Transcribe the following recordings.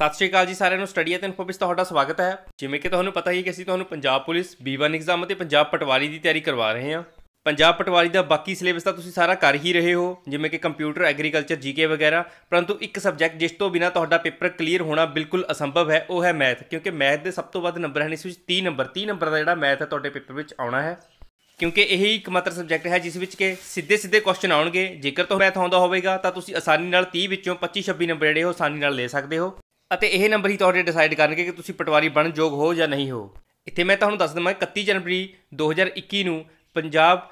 ਸਤਿ ਸ਼੍ਰੀ ਅਕਾਲ ਜੀ ਸਾਰਿਆਂ ਨੂੰ ਸਟੱਡੀ ਐਂਡ ਇਨਫੋ ਵਿੱਚ ਤੁਹਾਡਾ ਸਵਾਗਤ ਹੈ ਜਿਵੇਂ ਕਿ ਤੁਹਾਨੂੰ ਪਤਾ ਹੀ ਹੈ ਕਿ ਅਸੀਂ ਤੁਹਾਨੂੰ ਪੰਜਾਬ ਪੁਲਿਸ B1 ਐਗਜ਼ਾਮ ਅਤੇ ਪੰਜਾਬ ਪਟਵਾਰੀ ਦੀ ਤਿਆਰੀ ਕਰਵਾ ਰਹੇ ਹਾਂ ਪੰਜਾਬ ਪਟਵਾਰੀ ਦਾ ਬਾਕੀ ਸਿਲੇਬਸ ਤਾਂ ਤੁਸੀਂ ਸਾਰਾ ਕਰ ਹੀ ਰਹੇ ਹੋ ਜਿਵੇਂ ਕਿ ਕੰਪਿਊਟਰ ਐਗਰੀਕਲਚਰ ਜੀਕੇ ਵਗੈਰਾ ਪਰੰਤੂ ਇੱਕ ਸਬਜੈਕਟ ਜਿਸ ਤੋਂ ਬਿਨਾ ਤੁਹਾਡਾ ਪੇਪਰ ਕਲੀਅਰ ਹੋਣਾ ਬਿਲਕੁਲ ਅਸੰਭਵ ਹੈ ਉਹ ਹੈ ਮੈਥ ਕਿਉਂਕਿ ਮੈਥ ਦੇ ਸਭ ਤੋਂ ਵੱਧ ਨੰਬਰ ਹਨ ਇਸ ਵਿੱਚ 30 ਨੰਬਰ 30 ਨੰਬਰ ਦਾ ਜਿਹੜਾ ਮੈਥ ਹੈ ਤੁਹਾਡੇ ਪੇਪਰ ਵਿੱਚ ਆਉਣਾ ਹੈ ਕਿਉਂਕਿ ਇਹ ਹੀ ਇੱਕਮਾਤਰ ਸਬਜੈਕਟ ਹੈ ਜਿਸ ਵਿੱਚ ਕਿ ਸਿੱਧੇ ਸਿੱਧੇ ਕੁਐਸਚਨ ਆਉਣਗੇ ਜੇਕਰ ਤੁਹਾਨੂੰ ਮੈਥ ਆਉਂਦਾ ਹੋਵੇਗਾ ਤਾਂ ਤੁਸੀਂ ਆਸਾਨੀ ਨਾਲ 30 ਵਿੱਚੋਂ 25 26 ਨੰਬਰ ਜਿਹੜੇ ਹੋ ਆਸਾਨੀ ਨਾਲ ਲੈ ਸਕਦੇ ਹੋ ਅਤੇ ਇਹ ਨੰਬਰ ਹੀ ਤੁਹਾਡੇ ਡਿਸਾਈਡ ਕਰਨਗੇ ਕਿ ਤੁਸੀਂ ਪਟਵਾਰੀ ਬਣਨ ਯੋਗ ਹੋ ਜਾਂ ਨਹੀਂ ਹੋ ਇੱਥੇ ਮੈਂ ਤੁਹਾਨੂੰ ਦੱਸ ਦਵਾਂ 31 ਜਨਵਰੀ 2021 ਨੂੰ ਪੰਜਾਬ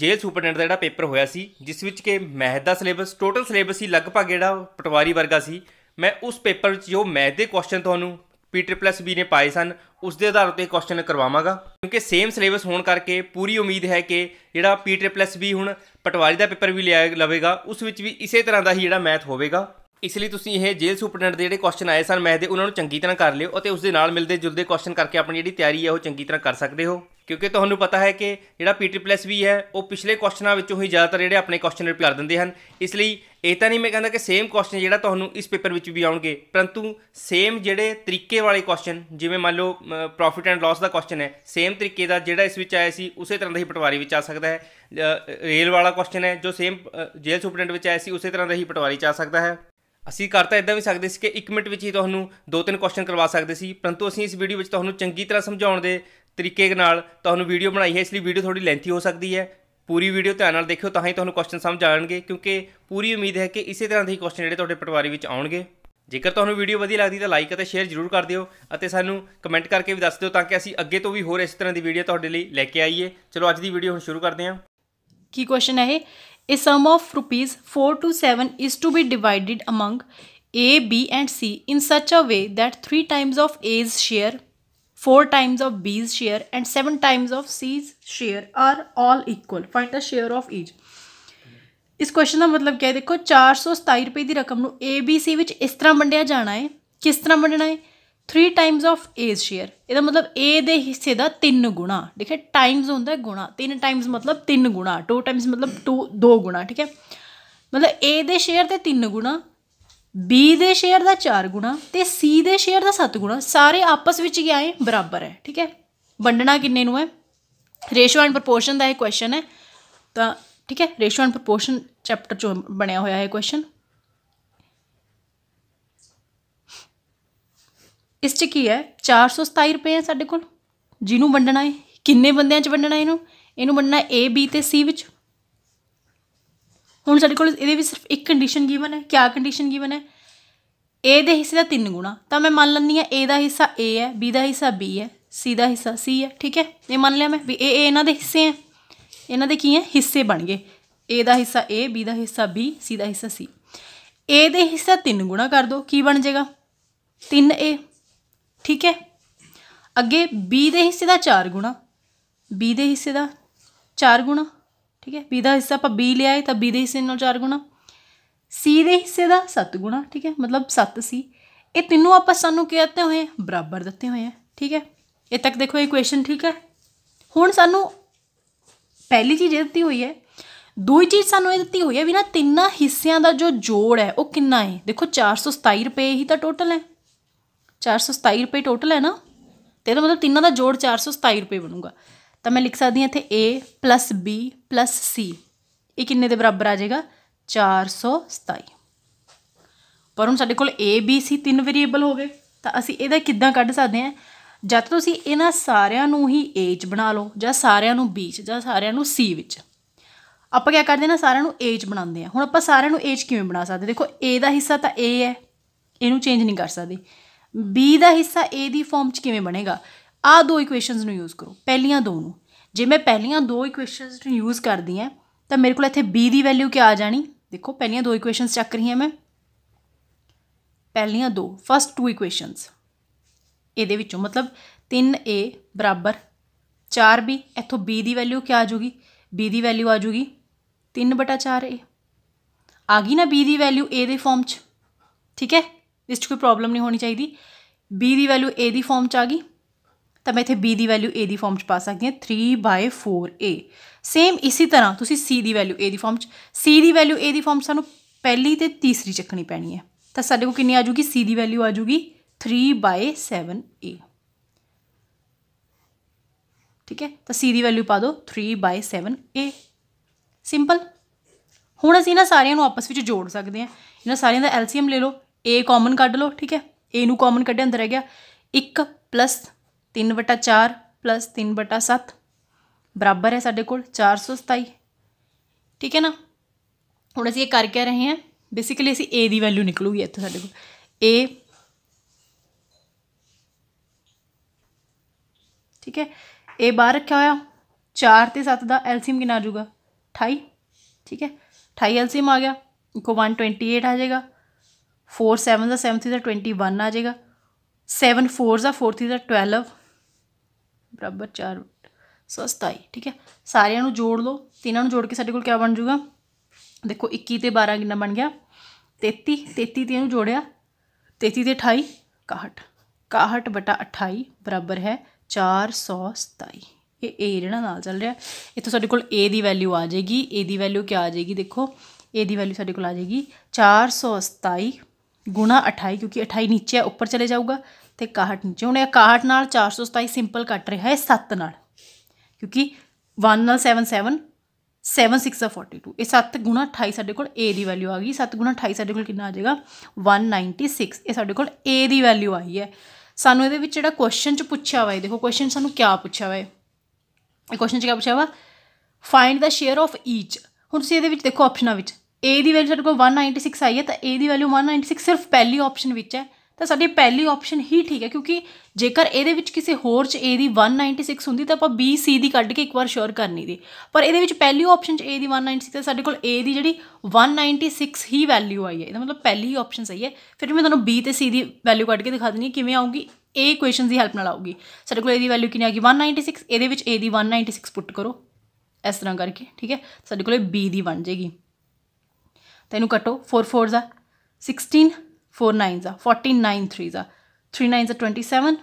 ਜੇਲ੍ਹ ਸੁਪਰਡੈਂਟ ਦਾ ਜਿਹੜਾ ਪੇਪਰ ਹੋਇਆ ਸੀ ਜਿਸ ਵਿੱਚ ਕਿ ਮੈਥ ਦਾ ਸਿਲੇਬਸ ਟੋਟਲ ਸਿਲੇਬਸ ਹੀ ਲਗਭਗ ਜਿਹੜਾ ਪਟਵਾਰੀ ਵਰਗਾ ਸੀ ਮੈਂ ਉਸ ਪੇਪਰ ਵਿੱਚ ਜੋ ਮੈਥ ਦੇ ਕੁਐਸਚਨ ਤੁਹਾਨੂੰ ਪੀ ਟ੍ਰਿਪਲਸ ਬੀ ਨੇ ਪਾਏ ਸਨ ਉਸ ਦੇ ਆਧਾਰ ਤੇ ਕੁਐਸਚਨ ਕਰਵਾਵਾਂਗਾ ਕਿਉਂਕਿ ਸੇਮ ਸਿਲੇਬਸ ਹੋਣ ਕਰਕੇ ਪੂਰੀ ਉਮੀਦ ਹੈ ਕਿ ਜਿਹੜਾ ਪੀ ਟ੍ਰਿਪਲਸ ਬੀ ਹੁਣ ਪਟਵਾਰੀ ਦਾ ਪੇਪਰ ਵੀ ਲਿਆ ਲਵੇਗਾ ਉਸ ਵਿੱਚ ਵੀ ਇਸੇ ਤਰ੍ਹਾਂ ਦਾ ਹੀ ਜਿਹੜਾ ਮੈਥ ਹੋਵੇਗਾ ਇਸ ਲਈ ਤੁਸੀਂ ਇਹ ਜੇਲ ਸੁਪਰਡੈਂਟ ਦੇ ਜਿਹੜੇ ਕੁਐਸਚਨ ਆਏ ਸਨ ਮੈਥ ਦੇ ਉਹਨਾਂ ਨੂੰ ਚੰਗੀ ਤਰ੍ਹਾਂ ਕਰ ਲਿਓ ਅਤੇ ਉਸ ਦੇ ਨਾਲ ਮਿਲਦੇ ਜੁਲਦੇ ਕੁਐਸਚਨ ਕਰਕੇ ਆਪਣੀ ਜਿਹੜੀ ਤਿਆਰੀ ਹੈ ਉਹ ਚੰਗੀ ਤਰ੍ਹਾਂ ਕਰ ਸਕਦੇ ਹੋ ਕਿਉਂਕਿ ਤੁਹਾਨੂੰ ਪਤਾ ਹੈ ਕਿ ਜਿਹੜਾ ਪੀਟੀ ਪਲੱਸ ਵੀ ਹੈ ਉਹ ਪਿਛਲੇ ਕੁਐਸਚਨਾਂ ਵਿੱਚੋਂ ਹੀ ਜ਼ਿਆਦਾਤਰ ਜਿਹੜੇ ਆਪਣੇ ਕੁਐਸਚਨ ਰਿਪੀਟ ਕਰ ਦਿੰਦੇ ਹਨ ਇਸ ਲਈ ਇਹ ਤਾਂ ਨਹੀਂ ਮੈਂ ਕਹਿੰਦਾ ਕਿ ਸੇਮ ਕੁਐਸਚਨ ਜਿਹੜਾ ਤੁਹਾਨੂੰ ਇਸ ਪੇਪਰ ਵਿੱਚ ਵੀ ਆਉਣਗੇ ਪਰੰਤੂ ਸੇਮ ਜਿਹੜੇ ਤਰੀਕੇ ਵਾਲੇ ਕੁਐਸਚਨ ਜਿਵੇਂ ਮੰਨ ਲਓ ਪ੍ਰੋਫਿਟ ਐਂਡ ਲਾਸ ਦਾ ਕੁਐਸਚਨ ਹੈ ਸੇਮ ਤਰੀਕੇ ਦਾ ਜਿਹੜਾ ਇਸ ਵਿੱਚ ਆਇਆ ਸੀ ਉਸੇ ਤਰ੍ਹਾਂ ਦਾ ਹੀ ਪਟਵਾਰੀ ਵਿੱਚ ਆ ਸਕਦਾ ਹੈ ਰੇਲ ਵਾਲਾ ਕੁਐਸਚਨ ਹੈ ਜੋ ਸੇਮ ਜੇਲ ਸੁਪਰਡੈਂਟ ਵਿੱਚ ਆਇਆ ਸੀ ਉਸੇ ਤਰ੍ਹਾਂ ਦਾ ਹੀ ਪਟਵਾਰੀ ਚ ਆ ਸਕਦਾ ਹੈ ਅਸੀਂ ਕਰ ਤਾਂ ਇਦਾਂ ਵੀ ਸਕਦੇ ਸੀ ਕਿ 1 ਮਿੰਟ ਵਿੱਚ ਹੀ ਤੁਹਾਨੂੰ ਦੋ ਤਿੰਨ ਕੁਐਸਚਨ ਕਰਵਾ ਸਕਦੇ ਸੀ ਪਰੰਤੂ ਅਸੀਂ ਇਸ ਵੀਡੀਓ ਵਿੱਚ ਤੁਹਾਨੂੰ ਚੰਗੀ ਤਰ੍ਹਾਂ ਸਮਝਾਉਣ ਦੇ ਤਰੀਕੇ ਨਾਲ ਤੁਹਾਨੂੰ ਵੀਡੀਓ ਬਣਾਈ ਹੈ ਇਸ ਲਈ ਵੀਡੀਓ ਥੋੜੀ ਲੈਂਥੀ ਹੋ ਸਕਦੀ ਹੈ ਪੂਰੀ ਵੀਡੀਓ ਧਿਆਨ ਨਾਲ ਦੇਖਿਓ ਤਾਂ ਹੀ ਤੁਹਾਨੂੰ ਕੁਐਸਚਨ ਸਮਝ ਆਣਗੇ ਕਿਉਂਕਿ ਪੂਰੀ ਉਮੀਦ ਹੈ ਕਿ ਇਸੇ ਤਰ੍ਹਾਂ ਦੇ ਕੁਐਸਚਨ ਜਿਹੜੇ ਤੁਹਾਡੇ ਪਟਵਾਰੀ ਵਿੱਚ ਆਉਣਗੇ ਜੇਕਰ ਤੁਹਾਨੂੰ ਵੀਡੀਓ ਵਧੀਆ ਲੱਗਦੀ ਤਾਂ ਲਾਈਕ ਅਤੇ ਸ਼ੇਅਰ ਜ਼ਰੂਰ ਕਰ ਦਿਓ ਅਤੇ ਸਾਨੂੰ ਕਮੈਂਟ ਕਰਕੇ ਵੀ ਦੱਸ ਦਿਓ ਤਾਂ ਕਿ ਅਸੀਂ ਅੱਗੇ ਤੋਂ ਵੀ ਹੋਰ ਇਸ ਤਰ੍ਹਾਂ ਦੀ ਵੀਡੀਓ ਤੁਹਾਡੇ ਲਈ ਲੈ ਕੇ ਆਈਏ ਚਲੋ ਅੱਜ ਦੀ ਵੀਡੀਓ ਹੁਣ ਸ਼ੁਰੂ ਕਰਦੇ ਹਾਂ ਕੀ ਕੁਐਸਚਨ ਹੈ ਇਹ A sum of rupees 4 to 7 is to be divided among A, B and C in such a way that 3 times of A's share, 4 times of B's share and 7 times of C's share are all equal. Find the share of each. ਇਸ question ਦਾ ਮਤਲਬ ਕੀ ਹੈ ਦੇਖੋ 427 ਰੁਪਏ ਦੀ ਰਕਮ ਨੂੰ ABC B C ਵਿੱਚ ਇਸ ਤਰ੍ਹਾਂ ਵੰਡਿਆ ਜਾਣਾ ਹੈ ਕਿਸ ਤਰ੍ਹਾਂ ਵੰਡਣਾ ਹੈ 3 ਟਾਈਮਸ ਆਫ A's ਸ਼ੇਅਰ ਇਹਦਾ ਮਤਲਬ A ਦੇ ਹਿੱਸੇ ਦਾ 3 ਗੁਣਾ ਠੀਕ ਹੈ ਟਾਈਮਸ ਹੁੰਦਾ ਗੁਣਾ 3 ਟਾਈਮਸ ਮਤਲਬ 3 ਗੁਣਾ 2 ਟਾਈਮਸ ਮਤਲਬ 2 2 ਗੁਣਾ ਠੀਕ ਹੈ ਮਤਲਬ A ਦੇ ਸ਼ੇਅਰ ਦੇ 3 ਗੁਣਾ B ਦੇ ਸ਼ੇਅਰ ਦਾ 4 ਗੁਣਾ ਤੇ C ਦੇ ਸ਼ੇਅਰ ਦਾ 7 ਗੁਣਾ ਸਾਰੇ ਆਪਸ ਵਿੱਚ ਕੀ ਆਏ ਬਰਾਬਰ ਹੈ ਠੀਕ ਹੈ ਵੰਡਣਾ ਕਿੰਨੇ ਨੂੰ ਹੈ ਰੇਸ਼ੋ ਐਂਡ ਪ੍ਰੋਪੋਰਸ਼ਨ ਦਾ ਇਹ ਕੁਐਸਚਨ ਹੈ ਤਾਂ ਠੀਕ ਹੈ ਰੇਸ਼ੋ ਐਂਡ ਪ੍ਰੋਪੋਰਸ਼ਨ ਚੈਪਟਰ ਚੋਂ ਬਣਿਆ ਹੋਇਆ ਹੈ ਕੁਐਸਚਨ ਇਸ 'ਚ ਕੀ ਹੈ 427 ਰੁਪਏ ਹੈ ਸਾਡੇ ਕੋਲ ਜਿਹਨੂੰ ਵੰਡਣਾ ਹੈ ਕਿੰਨੇ ਬੰਦਿਆਂ 'ਚ ਵੰਡਣਾ ਇਹਨੂੰ ਇਹਨੂੰ ਵੰਡਣਾ ਏ ਬੀ ਤੇ ਸੀ ਵਿੱਚ ਹੁਣ ਸਾਡੇ ਕੋਲ ਇਹਦੇ ਵਿੱਚ ਸਿਰਫ ਇੱਕ ਕੰਡੀਸ਼ਨ ਗਿਵਨ ਹੈ ਕਿਆ ਕੰਡੀਸ਼ਨ ਗਿਵਨ ਹੈ ਏ ਦੇ ਹਿੱਸੇ ਦਾ 3 ਗੁਣਾ ਤਾਂ ਮੈਂ ਮੰਨ ਲੈਂਦੀ ਆ ਏ ਦਾ ਹਿੱਸਾ ਏ ਹੈ ਬੀ ਦਾ ਹਿੱਸਾ ਬੀ ਹੈ ਸੀ ਦਾ ਹਿੱਸਾ ਸੀ ਹੈ ਠੀਕ ਹੈ ਇਹ ਮੰਨ ਲਿਆ ਮੈਂ ਵੀ ਇਹ ਇਹਨਾਂ ਦੇ ਹਿੱਸੇ ਆ ਇਹਨਾਂ ਦੇ ਕੀ ਹੈ ਹਿੱਸੇ ਬਣ ਗਏ ਏ ਦਾ ਹਿੱਸਾ ਏ ਬੀ ਦਾ ਹਿੱਸਾ ਬੀ ਸੀ ਦਾ ਹਿੱਸਾ ਸੀ ਏ ਦੇ ਹਿੱਸਾ 3 ਗੁਣਾ ਕਰ ਦੋ ਕੀ ਬਣ ਜਾਏਗਾ 3a ਠੀਕ ਹੈ ਅੱਗੇ b ਦੇ ਹਿੱਸੇ ਦਾ 4 ਗੁਣਾ b ਦੇ ਹਿੱਸੇ ਦਾ 4 ਗੁਣਾ ਠੀਕ ਹੈ b ਦਾ ਹਿੱਸਾ ਆਪਾਂ b ਲਿਆ ਹੈ ਤਾਂ b ਦੇ ਹਿੱਸੇ ਨਾਲ 4 ਗੁਣਾ c ਦੇ ਹਿੱਸੇ ਦਾ 7 ਗੁਣਾ ਠੀਕ ਹੈ ਮਤਲਬ 7c ਇਹ ਤਿੰਨੋਂ ਆਪਾਂ ਸਾਨੂੰ ਕੀ ਦਿੱਤੇ ਹੋਏ ਬਰਾਬਰ ਦਿੱਤੇ ਹੋਏ ਆ ਠੀਕ ਹੈ ਇਹ ਤੱਕ ਦੇਖੋ ਇਕੁਏਸ਼ਨ ਠੀਕ ਹੈ ਹੁਣ ਸਾਨੂੰ ਪਹਿਲੀ ਚੀਜ਼ ਦਿੱਤੀ ਹੋਈ ਹੈ ਦੂਜੀ ਚੀਜ਼ ਸਾਨੂੰ ਇਹ ਦਿੱਤੀ ਹੋਈ ਹੈ ਵੀ ਨਾ ਤਿੰਨਾਂ ਹਿੱਸਿਆਂ ਦਾ ਜੋ ਜੋੜ ਹੈ ਉਹ ਕਿੰਨਾ ਹੈ ਦੇਖੋ 427 ਰੁਪਏ ਹੀ ਤਾਂ ਟੋਟਲ ਹੈ 427 ਰੁਪਏ ਟੋਟਲ ਹੈ ਨਾ ਤੇ ਇਹਦਾ ਮਤਲਬ ਤਿੰਨਾਂ ਦਾ ਜੋੜ 427 ਰੁਪਏ ਬਣੂਗਾ ਤਾਂ ਮੈਂ ਲਿਖ ਸਕਦੀ ਹਾਂ ਇੱਥੇ A B C ਇਹ ਕਿੰਨੇ ਦੇ ਬਰਾਬਰ ਆ ਜਾਏਗਾ 427 ਪਰ ਹੁਣ ਸਾਡੇ ਕੋਲ A B C ਤਿੰਨ ਵੇਰੀਏਬਲ ਹੋ ਗਏ ਤਾਂ ਅਸੀਂ ਇਹਦਾ ਕਿੱਦਾਂ ਕੱਢ ਸਕਦੇ ਹਾਂ ਜਦ ਤੁਸੀਂ ਇਹਨਾਂ ਸਾਰਿਆਂ ਨੂੰ ਹੀ A ਚ ਬਣਾ ਲਓ ਜਾਂ ਸਾਰਿਆਂ ਨੂੰ B ਚ ਜਾਂ ਸਾਰਿਆਂ ਨੂੰ C ਵਿੱਚ ਆਪਾਂ ਕੀ ਕਰਦੇ ਨਾ ਸਾਰਿਆਂ ਨੂੰ A ਚ ਬਣਾਉਂਦੇ ਆ ਹੁਣ ਆਪਾਂ ਸਾਰਿਆਂ ਨੂੰ A ਚ ਕਿਵੇਂ ਬਣਾ ਸਕਦੇ ਦੇਖੋ A ਦਾ ਹਿੱਸਾ ਤਾਂ A ਹੈ ਇਹਨੂੰ ਚੇਂਜ ਨਹੀਂ ਕਰ ਸਕਦੇ b ਦਾ ਹਿੱਸਾ a ਦੀ ਫਾਰਮ 'ਚ ਕਿਵੇਂ ਬਣੇਗਾ ਆ ਦੋ ਇਕੁਏਸ਼ਨਸ ਨੂੰ ਯੂਜ਼ ਕਰੋ ਪਹਿਲੀਆਂ ਦੋ ਨੂੰ ਜੇ ਮੈਂ ਪਹਿਲੀਆਂ ਦੋ ਇਕੁਏਸ਼ਨਸ ਨੂੰ ਯੂਜ਼ ਕਰਦੀ ਹਾਂ ਤਾਂ ਮੇਰੇ ਕੋਲ ਇੱਥੇ b ਦੀ ਵੈਲਿਊ ਕੀ ਆ ਜਾਣੀ ਦੇਖੋ ਪਹਿਲੀਆਂ ਦੋ ਇਕੁਏਸ਼ਨਸ ਚੱਕ ਰਹੀ ਹਾਂ ਮੈਂ ਪਹਿਲੀਆਂ ਦੋ ਫਸਟ ਟੂ ਇਕੁਏਸ਼ਨਸ ਇਹਦੇ ਵਿੱਚੋਂ ਮਤਲਬ 3a 4b ਇੱਥੋਂ b ਦੀ ਵੈਲਿਊ ਕੀ ਆ ਜੂਗੀ b ਦੀ ਵੈਲਿਊ ਆ ਜੂਗੀ 3/4a ਆ ਗਈ ਨਾ b ਦੀ ਵੈਲਿਊ a ਦੇ ਫਾਰਮ 'ਚ ਠੀਕ ਹੈ ਇਸ 'ਚ ਕੋਈ ਪ੍ਰੋਬਲਮ ਨਹੀਂ ਹੋਣੀ ਚਾਹੀਦੀ b ਦੀ ਵੈਲਿਊ a ਦੀ ਫਾਰਮ 'ਚ ਆ ਗਈ ਤਾਂ ਮੈਂ ਇੱਥੇ b ਦੀ ਵੈਲਿਊ a ਦੀ ਫਾਰਮ 'ਚ ਪਾ ਸਕਦੀ ਹਾਂ 3/4a ਸੇਮ ਇਸੇ ਤਰ੍ਹਾਂ ਤੁਸੀਂ c ਦੀ ਵੈਲਿਊ a ਦੀ ਫਾਰਮ 'ਚ c ਦੀ ਵੈਲਿਊ a ਦੀ ਫਾਰਮ ਸਾਨੂੰ ਪਹਿਲੀ ਤੇ ਤੀਸਰੀ ਚੱਕਣੀ ਪੈਣੀ ਹੈ ਤਾਂ ਸਾਡੇ ਕੋਲ ਕਿੰਨੀ ਆ ਜੂਗੀ c ਦੀ ਵੈਲਿਊ ਆ ਜੂਗੀ 3/7a ਠੀਕ ਹੈ ਤਾਂ c ਦੀ ਵੈਲਿਊ ਪਾ ਦਿਓ 3/7a ਸਿੰਪਲ ਹੁਣ ਅਸੀਂ ਇਹਨਾਂ ਸਾਰਿਆਂ ਨੂੰ ਆਪਸ ਵਿੱਚ ਜੋੜ ਸਕਦੇ ਹਾਂ ਇਹਨਾਂ ਸਾਰਿਆਂ ਦਾ ਐਲਸੀਐਮ ਲੈ ਲਓ a ਕਾਮਨ ਕੱਢ ਲਓ ਠੀਕ ਹੈ a ਨੂੰ ਕਾਮਨ ਕੱਢਿਆ ਅੰਦਰ ਰਹਿ ਗਿਆ 1 3 4 3 7 ਬਰਾਬਰ ਹੈ ਸਾਡੇ ਕੋਲ 427 ਠੀਕ ਹੈ ਨਾ ਹੁਣ ਅਸੀਂ ਇਹ ਕਰ ਕੇ ਰਹੇ ਹਾਂ ਬੇਸਿਕਲੀ ਅਸੀਂ a ਦੀ ਵੈਲਿਊ ਨਿਕਲੂਗੀ ਇੱਥੇ ਸਾਡੇ ਕੋਲ a ਠੀਕ ਹੈ ਏ ਬਾਹਰ ਰੱਖਿਆ ਹੋਇਆ 4 ਤੇ 7 ਦਾ ਐਲਸੀਐਮ ਕਿੰਨਾ ਆ ਜਾਊਗਾ 28 ਠੀਕ ਹੈ 28 ਐਲਸੀਐਮ ਆ ਗਿਆ ਇਕੋ 128 ਆ ਜਾਏਗਾ 4 7 ਦਾ 7 3 ਦਾ 21 ਆ ਜਾਏਗਾ 7 4 ਦਾ 4 3 ਦਾ 12 ਬਰਾਬਰ 4 ਸੋ 27 ਠੀਕ ਹੈ ਸਾਰਿਆਂ ਨੂੰ ਜੋੜ ਲਓ ਤਿੰਨਾਂ ਨੂੰ ਜੋੜ ਕੇ ਸਾਡੇ ਕੋਲ ਕੀ ਬਣ ਜਾਊਗਾ ਦੇਖੋ 21 ਤੇ 12 ਕਿੰਨਾ ਬਣ ਗਿਆ 33 33 ਤੇ ਇਹਨੂੰ ਜੋੜਿਆ 33 ਤੇ 28 61 61 ਬਟਾ 28 ਬਰਾਬਰ ਹੈ 427 ਇਹ A ਜਿਹੜਾ ਨਾਲ ਚੱਲ ਰਿਹਾ ਇੱਥੇ ਸਾਡੇ ਕੋਲ A ਦੀ ਵੈਲਿਊ ਆ ਜਾਏਗੀ A ਦੀ ਵੈਲਿਊ ਕੀ ਆ ਜਾਏਗੀ ਦੇਖੋ A ਦੀ ਵੈਲਿਊ ਸਾਡੇ ਕੋਲ ਆ ਜਾਏਗੀ 427 ਗੁਣਾ 28 ਕਿਉਂਕਿ 28 ਨੀਚੇ ਹੈ ਉੱਪਰ ਚਲੇ ਜਾਊਗਾ ਤੇ 61 ਨੀਚੇ ਹੁਣ ਇਹ 61 ਨਾਲ 427 ਸਿੰਪਲ ਕੱਟ ਰਿਹਾ ਹੈ 7 ਨਾਲ ਕਿਉਂਕਿ 1 ਨਾਲ 77 7 6 42 ਇਹ 7 ਗੁਣਾ 28 ਸਾਡੇ ਕੋਲ A ਦੀ ਵੈਲਿਊ ਆ ਗਈ 7 ਗੁਣਾ 28 ਸਾਡੇ ਕੋਲ ਕਿੰਨਾ ਆ ਜਾਏਗਾ 196 ਇਹ ਸਾਡੇ ਕੋਲ A ਦੀ ਵੈਲਿਊ ਆਈ ਹੈ ਸਾਨੂੰ ਇਹਦੇ ਵਿੱਚ ਜਿਹੜਾ ਕੁਐਸਚਨ ਚ ਪੁੱਛਿਆ ਵਾ ਇਹ ਦੇਖੋ ਕੁਐਸਚਨ ਸਾਨੂੰ ਕਿਆ ਪੁੱਛਿਆ ਵਾ ਇਹ ਕੁਐਸਚਨ ਚ ਕਿਆ ਪੁੱਛਿਆ ਵਾ ਫਾਈਂਡ ਦਾ ਸ਼ੇਅਰ ਆਫ ਈਚ ਹੁਣ ਤੁਸੀਂ ਇਹਦੇ ਵਿੱਚ ਦੇਖੋ ਆਪਸ਼ਨਾਂ ਵਿੱਚ a ਦੀ ਵੈਲਿਊ ਸਾਡੇ ਕੋਲ 196 ਆਈ ਹੈ ਤਾਂ a ਦੀ ਵੈਲਿਊ 196 ਸਿਰਫ ਪਹਿਲੀ ਆਪਸ਼ਨ ਵਿੱਚ ਹੈ ਤਾਂ ਸਾਡੀ ਪਹਿਲੀ ਆਪਸ਼ਨ ਹੀ ਠੀਕ ਹੈ ਕਿਉਂਕਿ ਜੇਕਰ ਇਹਦੇ ਵਿੱਚ ਕਿਸੇ ਹੋਰ ਚ a ਦੀ 196 ਹੁੰਦੀ ਤਾਂ ਆਪਾਂ b c ਦੀ ਕੱਢ ਕੇ ਇੱਕ ਵਾਰ ਸ਼ੋਰ ਕਰਨੀ ਦੀ ਪਰ ਇਹਦੇ ਵਿੱਚ ਪਹਿਲੀ ਆਪਸ਼ਨ ਚ a ਦੀ 196 ਤਾਂ ਸਾਡੇ ਕੋਲ a ਦੀ ਜਿਹੜੀ 196 ਹੀ ਵੈਲਿਊ ਆਈ ਹੈ ਇਹਦਾ ਮਤਲਬ ਪਹਿਲੀ ਆਪਸ਼ਨ ਸਹੀ ਹੈ ਫਿਰ ਮੈਂ ਤੁਹਾਨੂੰ b ਤੇ c ਦੀ ਵੈਲਿਊ ਕੱਢ ਕੇ ਦਿਖਾ ਦਿੰਨੀ ਕਿਵੇਂ ਆਉਂਗੀ ਇਹ ਇਕੁਏਸ਼ਨ ਦੀ ਹੈਲਪ ਨਾਲ ਆਉਗੀ ਸਾਡੇ ਕੋਲ ਇਹਦੀ ਵੈਲਿਊ ਕਿੰਨੀ ਆ ਗਈ 196 ਇਹਦੇ ਵਿੱਚ a ਦੀ 196 ਪੁੱਟ ਕਰੋ ਇਸ ਤਰ੍ਹਾਂ ਕਰਕੇ ਠੀਕ ਹੈ ਸਾਡੇ ਕੋਲ b ਦੀ ਬਣ ਜਾਏਗੀ ਤਾਂ ਇਹਨੂੰ ਕੱਟੋ 4 4 ਆ 16 4 9 ਆ 14 9 3 ਜ਼ਾ 3 9 ਆ 27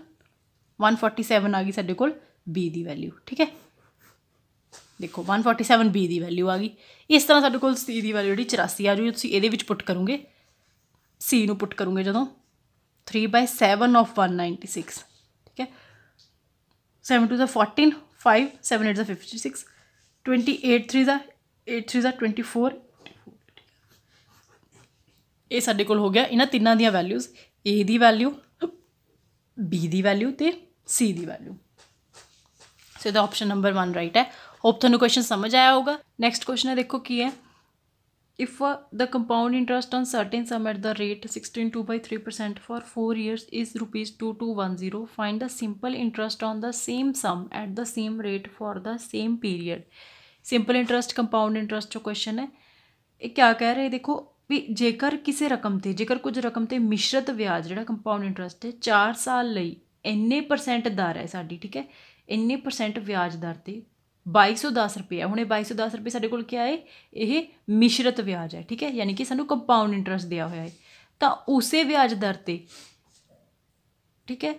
147 ਆ ਗਈ ਸਾਡੇ ਕੋਲ b ਦੀ ਵੈਲਿਊ ਠੀਕ ਹੈ ਦੇਖੋ b ਦੀ ਵੈਲਿਊ ਆ ਗਈ ਇਸ ਤਰ੍ਹਾਂ ਸਾਡੇ ਕੋਲ c ਦੀ ਵੈਲਿਊ ਜਿਹੜੀ 84 ਆ ਜੂ ਤੁਸੀਂ ਇਹਦੇ ਵਿੱਚ ਪੁੱਟ ਕਰੋਗੇ c ਨੂੰ ਪੁੱਟ ਕਰੋਗੇ ਜਦੋਂ 3/7 ਆਫ 196 ਠੀਕ ਹੈ 7 2 ਦਾ 14 5 7 8 ਦਾ 56 28 3 ਦਾ 8 3 ਦਾ 24 ਇਹ ਸਾਡੇ ਕੋਲ ਹੋ ਗਿਆ ਇਹਨਾਂ ਤਿੰਨਾਂ ਦੀਆਂ ਵੈਲਿਊਜ਼ A ਦੀ ਵੈਲਿਊ B ਦੀ ਵੈਲਿਊ ਤੇ C ਦੀ ਵੈਲਿਊ ਸੋ ਦਾ ਆਪਸ਼ਨ ਨੰਬਰ 1 ਰਾਈਟ ਹੈ ਹੋਪ ਤੁਹਾਨੂੰ ਕੁਐਸਚਨ ਸਮਝ ਆਇਆ ਹੋਗਾ ਨੈਕਸਟ ਕੁਐਸਚਨ ਹੈ ਦੇਖੋ ਕੀ ਹੈ if uh, the compound interest on certain sum at the rate 16 2 by 3 percent for 4 years is rupees 2210 find the simple interest on the same sum at the same rate for the same period simple interest compound interest जो question है ये क्या कह रहे हैं देखो ਵੀ ਜੇਕਰ ਕਿਸੇ ਰਕਮ ਤੇ ਜੇਕਰ ਕੁਝ ਰਕਮ ਤੇ ਮਿਸ਼ਰਤ ਵਿਆਜ ਜਿਹੜਾ ਕੰਪਾਊਂਡ ਇੰਟਰਸਟ ਹੈ 4 ਸਾਲ ਲਈ ਇੰਨੇ ਪਰਸੈਂਟ ਦਰ ਹੈ ਸਾਡੀ ਠੀਕ ਹੈ ਇੰਨੇ ਪਰਸੈਂਟ ਵਿਆਜ ਦਰ ਤੇ 2210 ਰੁਪਏ ਹੈ ਹੁਣੇ 2210 ਰੁਪਏ ਸਾਡੇ ਕੋਲ ਕੀ ਆਏ ਇਹ ਮਿਸ਼ਰਤ ਵਿਆਜ ਹੈ ਠੀਕ ਹੈ ਯਾਨੀ ਕਿ ਸਾਨੂੰ ਕੰਪਾਊਂਡ ਇੰਟਰਸਟ ਦਿਆ ਹੋਇਆ ਹੈ ਤਾਂ ਉਸੇ ਵਿਆਜ ਦਰ ਤੇ ਠੀਕ ਹੈ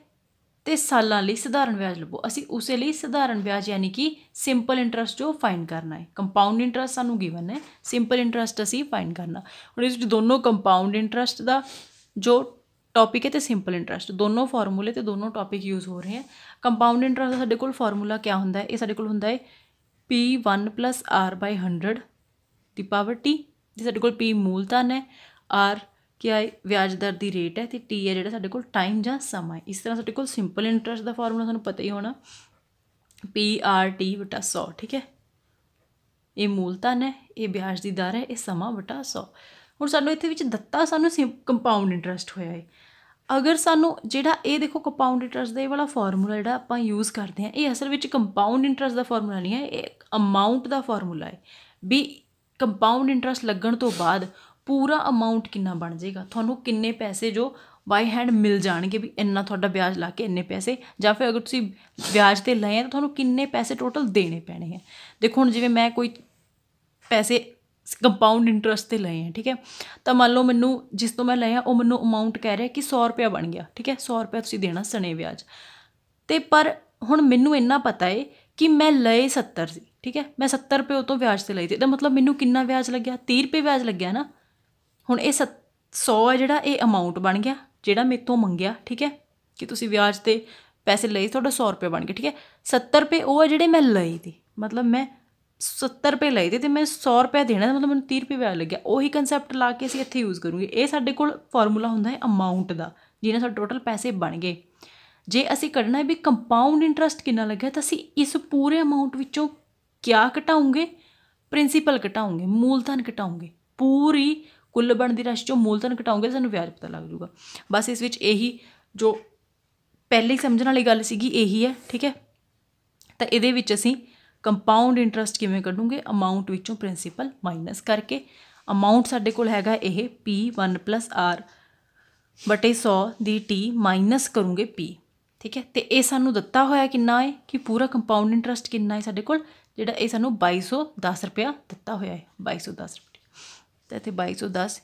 ਤੇ ਸਾਲਾਂ ਲਈ ਸਧਾਰਨ ਵਿਆਜ ਲਵੋ ਅਸੀਂ ਉਸੇ ਲਈ ਸਧਾਰਨ ਵਿਆਜ ਯਾਨੀ ਕਿ ਸਿੰਪਲ ਇੰਟਰਸਟ ਜੋ ਫਾਈਂਡ ਕਰਨਾ ਹੈ ਕੰਪਾਊਂਡ ਇੰਟਰਸਟ ਸਾਨੂੰ ਗਿਵਨ ਹੈ ਸਿੰਪਲ ਇੰਟਰਸਟ ਅਸੀਂ ਫਾਈਂਡ ਕਰਨਾ ਹੁਣ ਇਸ ਵਿੱਚ ਦੋਨੋਂ ਕੰਪਾਊਂਡ ਇੰਟਰਸਟ ਦਾ ਜੋ ਟੌਪਿਕ ਹੈ ਤੇ ਸਿੰਪਲ ਇੰਟਰਸਟ ਦੋਨੋਂ ਫਾਰਮੂਲੇ ਤੇ ਦੋਨੋਂ ਟੌਪਿਕ ਯੂਜ਼ ਹੋ ਰਹੇ ਹਨ ਕੰਪਾਊਂਡ ਇੰਟਰਸਟ ਦਾ ਸਾਡੇ ਕੋਲ ਫਾਰਮੂਲਾ ਕੀ ਹੁੰਦਾ ਹੈ ਇਹ ਸਾਡੇ ਕੋਲ ਹੁੰਦਾ ਹੈ P1 R 100 ਦੀ ਪਾਵਰ T ਜਿਸ ਸਾਡੇ ਕੋਲ P ਮੂਲਧਨ ਹੈ R ਕਿ ਆ ਵਿਆਜ ਦਰ ਦੀ ਰੇਟ ਹੈ ਤੇ ਟੀ ਹੈ ਜਿਹੜਾ ਸਾਡੇ ਕੋਲ ਟਾਈਮ ਜਾਂ ਸਮਾਂ ਹੈ ਇਸ ਤਰ੍ਹਾਂ ਸਾਡੇ ਕੋਲ ਸਿੰਪਲ ਇੰਟਰਸਟ ਦਾ ਫਾਰਮੂਲਾ ਤੁਹਾਨੂੰ ਪਤਾ ਹੀ ਹੋਣਾ ਪੀ ਆਰ ਟੀ ਬਟਾ 100 ਠੀਕ ਹੈ ਇਹ ਮੂਲਤਨ ਹੈ ਇਹ ਵਿਆਜ ਦੀ ਦਰ ਹੈ ਇਹ ਸਮਾਂ ਬਟਾ 100 ਹੁਣ ਸਾਨੂੰ ਇੱਥੇ ਵਿੱਚ ਦਿੱਤਾ ਸਾਨੂੰ ਕੰਪਾਊਂਡ ਇੰਟਰਸਟ ਹੋਇਆ ਹੈ ਅਗਰ ਸਾਨੂੰ ਜਿਹੜਾ ਇਹ ਦੇਖੋ ਕੰਪਾਊਂਡ ਇੰਟਰਸਟ ਦਾ ਇਹ ਵਾਲਾ ਫਾਰਮੂਲਾ ਜਿਹੜਾ ਆਪਾਂ ਯੂਜ਼ ਕਰਦੇ ਹਾਂ ਇਹ ਅਸਲ ਵਿੱਚ ਕੰਪਾਊਂਡ ਇੰਟਰਸਟ ਦਾ ਫਾਰਮੂਲਾ ਨਹੀਂ ਹੈ ਇਹ ਅਮਾਉਂਟ ਦਾ ਫਾਰਮੂਲਾ ਹੈ ਵੀ ਕੰਪਾਊਂਡ ਇੰਟਰਸਟ ਲੱਗਣ ਤੋਂ ਬਾਅਦ ਪੂਰਾ ਅਮਾਊਂਟ ਕਿੰਨਾ ਬਣ ਜਾਏਗਾ ਤੁਹਾਨੂੰ ਕਿੰਨੇ ਪੈਸੇ ਜੋ ਬਾਈ ਹੈਂਡ ਮਿਲ ਜਾਣਗੇ ਵੀ ਇੰਨਾ ਤੁਹਾਡਾ ਵਿਆਜ ਲਾ ਕੇ ਇੰਨੇ ਪੈਸੇ ਜਾਂ ਫਿਰ ਅਗਰ ਤੁਸੀਂ ਵਿਆਜ ਤੇ ਲਏ ਆ ਤਾਂ ਤੁਹਾਨੂੰ ਕਿੰਨੇ ਪੈਸੇ ਟੋਟਲ ਦੇਣੇ ਪੈਣੇ ਆ ਦੇਖੋ ਹੁਣ ਜਿਵੇਂ ਮੈਂ ਕੋਈ ਪੈਸੇ ਕੰਪਾਊਂਡ ਇੰਟਰਸਟ ਤੇ ਲਏ ਆ ਠੀਕ ਹੈ ਤਾਂ ਮੰਨ ਲਓ ਮੈਨੂੰ ਜਿਸ ਤੋਂ ਮੈਂ ਲਏ ਆ ਉਹ ਮੈਨੂੰ ਅਮਾਉਂਟ ਕਹਿ ਰਿਹਾ ਕਿ 100 ਰੁਪਿਆ ਬਣ ਗਿਆ ਠੀਕ ਹੈ 100 ਰੁਪਿਆ ਤੁਸੀਂ ਦੇਣਾ ਸਣੇ ਵਿਆਜ ਤੇ ਪਰ ਹੁਣ ਮੈਨੂੰ ਇੰਨਾ ਪਤਾ ਏ ਕਿ ਮੈਂ ਲਏ 70 ਸੀ ਠੀਕ ਹੈ ਮੈਂ 70 ਰੁਪਏ ਉਹ ਤੋਂ ਵਿਆਜ ਤੇ ਲਈ ਤੇ ਇਹਦਾ ਮਤਲਬ ਮੈਨੂੰ ਕਿੰਨਾ ਵਿਆਜ ਲੱਗਿਆ 30 ਰੁਪਏ ਵਿਆਜ ਲੱਗਿਆ ਨਾ ਹੁਣ ਇਹ 100 ਹੈ ਜਿਹੜਾ ਇਹ ਅਮਾਉਂਟ ਬਣ ਗਿਆ ਜਿਹੜਾ ਮੇਰੇ ਤੋਂ ਮੰਗਿਆ ਠੀਕ ਹੈ ਕਿ ਤੁਸੀਂ ਵਿਆਜ ਤੇ ਪੈਸੇ ਲਏ ਤੁਹਾਡਾ 100 ਰੁਪਏ ਬਣ ਗਏ ਠੀਕ ਹੈ 70 ਰੁਪਏ ਉਹ ਹੈ ਜਿਹੜੇ ਮੈਂ ਲਈ ਦੀ ਮਤਲਬ ਮੈਂ 70 ਰੁਪਏ ਲਏ ਤੇ ਤੇ ਮੈਂ 100 ਰੁਪਏ ਦੇਣਾ ਮਤਲਬ ਮੈਨੂੰ 30 ਰੁਪਏ ਵਿਆਜ ਲੱਗਿਆ ਉਹੀ ਕਨਸੈਪਟ ਲਾ ਕੇ ਅਸੀਂ ਇੱਥੇ ਯੂਜ਼ ਕਰੂਗੇ ਇਹ ਸਾਡੇ ਕੋਲ ਫਾਰਮੂਲਾ ਹੁੰਦਾ ਹੈ ਅਮਾਉਂਟ ਦਾ ਜਿਹਨਾਂ ਸਾਡਾ ਟੋਟਲ ਪੈਸੇ ਬਣ ਗਏ ਜੇ ਅਸੀਂ ਕੱਢਣਾ ਹੈ ਵੀ ਕੰਪਾਊਂਡ ਇੰਟਰਸਟ ਕਿੰਨਾ ਲੱਗਿਆ ਤਾਂ ਅਸੀਂ ਇਸ ਪੂਰੇ ਅਮਾਉਂਟ ਵਿੱਚੋਂ ਕਿਆ ਘਟਾਉਂਗੇ ਪ੍ਰਿੰਸੀਪਲ ਘਟਾਉਂਗੇ ਮੂਲਧਨ ਘਟਾਉਂਗੇ ਪੂਰੀ ਕੁੱਲ ਬਣਦੀ ਰਾਸ਼ੀ ਚੋਂ ਮੂਲਧਨ ਘਟਾਉਂਗੇ ਸਾਨੂੰ ਵਿਆਜ ਪਤਾ ਲੱਗ ਜਾਊਗਾ ਬਸ ਇਸ ਵਿੱਚ ਇਹੀ ਜੋ ਪਹਿਲੇ ਸਮਝਣ ਵਾਲੀ ਗੱਲ ਸੀਗੀ ਇਹੀ ਹੈ ਠੀਕ ਹੈ ਤਾਂ ਇਹਦੇ ਵਿੱਚ ਅਸੀਂ ਕੰਪਾਊਂਡ ਇੰਟਰਸਟ ਕਿਵੇਂ ਕੱਢੂਗੇ ਅਮਾਉਂਟ ਵਿੱਚੋਂ ਪ੍ਰਿੰਸੀਪਲ ਮਾਈਨਸ ਕਰਕੇ ਅਮਾਉਂਟ ਸਾਡੇ ਕੋਲ ਹੈਗਾ ਇਹ P1 R ਬਟੇ 100 ਦੀ T ਮਾਈਨਸ ਕਰੂਗੇ P ਠੀਕ ਹੈ ਤੇ ਇਹ ਸਾਨੂੰ ਦਿੱਤਾ ਹੋਇਆ ਕਿੰਨਾ ਹੈ ਕਿ ਪੂਰਾ ਕੰਪਾਊਂਡ ਇੰਟਰਸਟ ਕਿੰਨਾ ਹੈ ਸਾਡੇ ਕੋਲ ਜਿਹੜਾ ਇਹ ਸਾਨੂੰ 2210 ਰੁਪਿਆ ਦਿੱਤਾ ਹੋਇਆ ਹੈ 2210 ਰੁਪਿਆ ਤੇ ਇੱਥੇ 2210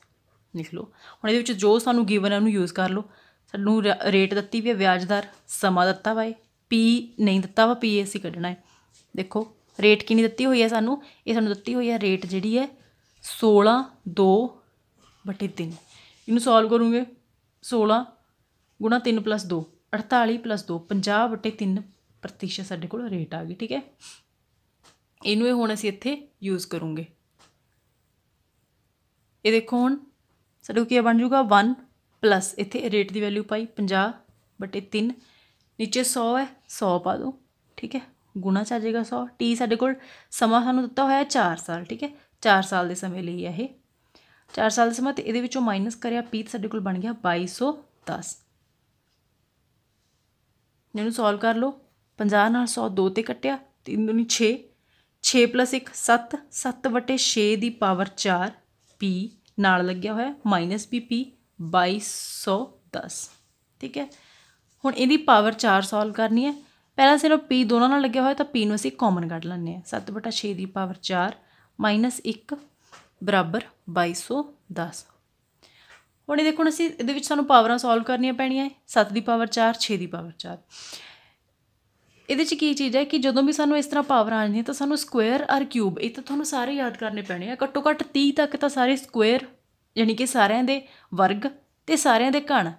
ਲਿਖ ਲਓ ਹੁਣ ਇਹਦੇ ਵਿੱਚ ਜੋ ਸਾਨੂੰ ਗਿਵਨ ਹੈ ਉਹਨੂੰ ਯੂਜ਼ ਕਰ ਲਓ ਸਾਨੂੰ ਰੇਟ ਦਿੱਤੀ ਵੀ ਹੈ ਵਿਆਜ ਦਰ ਸਮਾਂ ਦਿੱਤਾ ਵਾਏ ਪੀ ਨਹੀਂ ਦਿੱਤਾ ਵਾ ਪੀ ਅਸੀਂ ਕੱਢਣਾ ਹੈ ਦੇਖੋ ਰੇਟ ਕਿੰਨੀ ਦਿੱਤੀ ਹੋਈ ਹੈ ਸਾਨੂੰ ਇਹ ਸਾਨੂੰ ਦਿੱਤੀ ਹੋਈ ਹੈ ਰੇਟ ਜਿਹੜੀ ਹੈ 16 2 ਬਟੇ 3 ਇਹਨੂੰ ਸੋਲਵ ਕਰੂਗੇ 16 ਗੁਣਾ 3 2 48 2 50 ਬਟੇ 3 ਪ੍ਰਤੀਸ਼ਤ ਸਾਡੇ ਕੋਲ ਰੇਟ ਆ ਗਈ ਠੀਕ ਹੈ ਇਹਨੂੰ ਇਹ ਹੁਣ ਅਸੀਂ ਇੱਥੇ ਯੂਜ਼ ਕਰੂਗੇ ਇਹ ਦੇਖੋ ਹੁਣ ਸਾਡੇ ਕੀ ਬਣ ਜਾਊਗਾ 1 ਪਲੱਸ ਇੱਥੇ ਰੇਟ ਦੀ ਵੈਲਿਊ ਪਾਈ 50 ਬਟੇ 3 ਨੀਚੇ 100 ਹੈ 100 ਪਾ ਦੋ ਠੀਕ ਹੈ ਗੁਣਾ ਚ ਆ ਜਾਏਗਾ 100 ਟੀ ਸਾਡੇ ਕੋਲ ਸਮਾਂ ਸਾਨੂੰ ਦਿੱਤਾ ਹੋਇਆ 4 ਸਾਲ ਠੀਕ ਹੈ 4 ਸਾਲ ਦੇ ਸਮੇਂ ਲਈ ਹੈ ਇਹ 4 ਸਾਲ ਦੇ ਸਮਾਂ ਤੇ ਇਹਦੇ ਵਿੱਚੋਂ ਮਾਈਨਸ ਕਰਿਆ ਪੀ ਸਾਡੇ ਕੋਲ ਬਣ ਗਿਆ 2210 ਇਹਨੂੰ ਸੋਲਵ ਕਰ ਲਓ 50 ਨਾਲ 100 2 ਤੇ ਕੱਟਿਆ 3 ਨੂੰ 6 6 1 7 7 6 ਦੀ ਪਾਵਰ 4 ਪੀ ਨਾਲ ਲੱਗਿਆ ਹੋਇਆ -pp 2210 ਠੀਕ ਹੈ ਹੁਣ ਇਹਦੀ ਪਾਵਰ 4 ਸੋਲਵ ਕਰਨੀ ਹੈ ਪਹਿਲਾਂ ਸਿਰਫ p ਦੋਨਾਂ ਨਾਲ ਲੱਗਿਆ ਹੋਇਆ ਤਾਂ p ਨੂੰ ਅਸੀਂ ਕਾਮਨ ਕੱਢ ਲੈਂਦੇ ਆ 7/6 ਦੀ ਪਾਵਰ 4 1 2210 ਹੁਣ ਇਹ ਦੇਖੋ ਅਸੀਂ ਇਹਦੇ ਵਿੱਚ ਸਾਨੂੰ ਪਾਵਰਾਂ ਸੋਲਵ ਕਰਨੀਆਂ ਪੈਣੀਆਂ ਹੈ 7 ਦੀ ਪਾਵਰ 4 6 ਦੀ ਪਾਵਰ 4 ਇਹਦੇ 'ਚ ਕੀ ਚੀਜ਼ ਹੈ ਕਿ ਜਦੋਂ ਵੀ ਸਾਨੂੰ ਇਸ ਤਰ੍ਹਾਂ ਪਾਵਰ ਆਣੀ ਤਾਂ ਸਾਨੂੰ ਸਕੁਅਰ ਆਰ ਕਿਊਬ ਇਹ ਤਾਂ ਤੁਹਾਨੂੰ ਸਾਰੇ ਯਾਦ ਕਰਨੇ ਪੈਣੇ ਆ ਘੱਟੋ ਘੱਟ 30 ਤੱਕ ਤਾਂ ਸਾਰੇ ਸਕੁਅਰ ਯਾਨੀ ਕਿ ਸਾਰਿਆਂ ਦੇ ਵਰਗ ਤੇ ਸਾਰਿਆਂ ਦੇ ਘਣ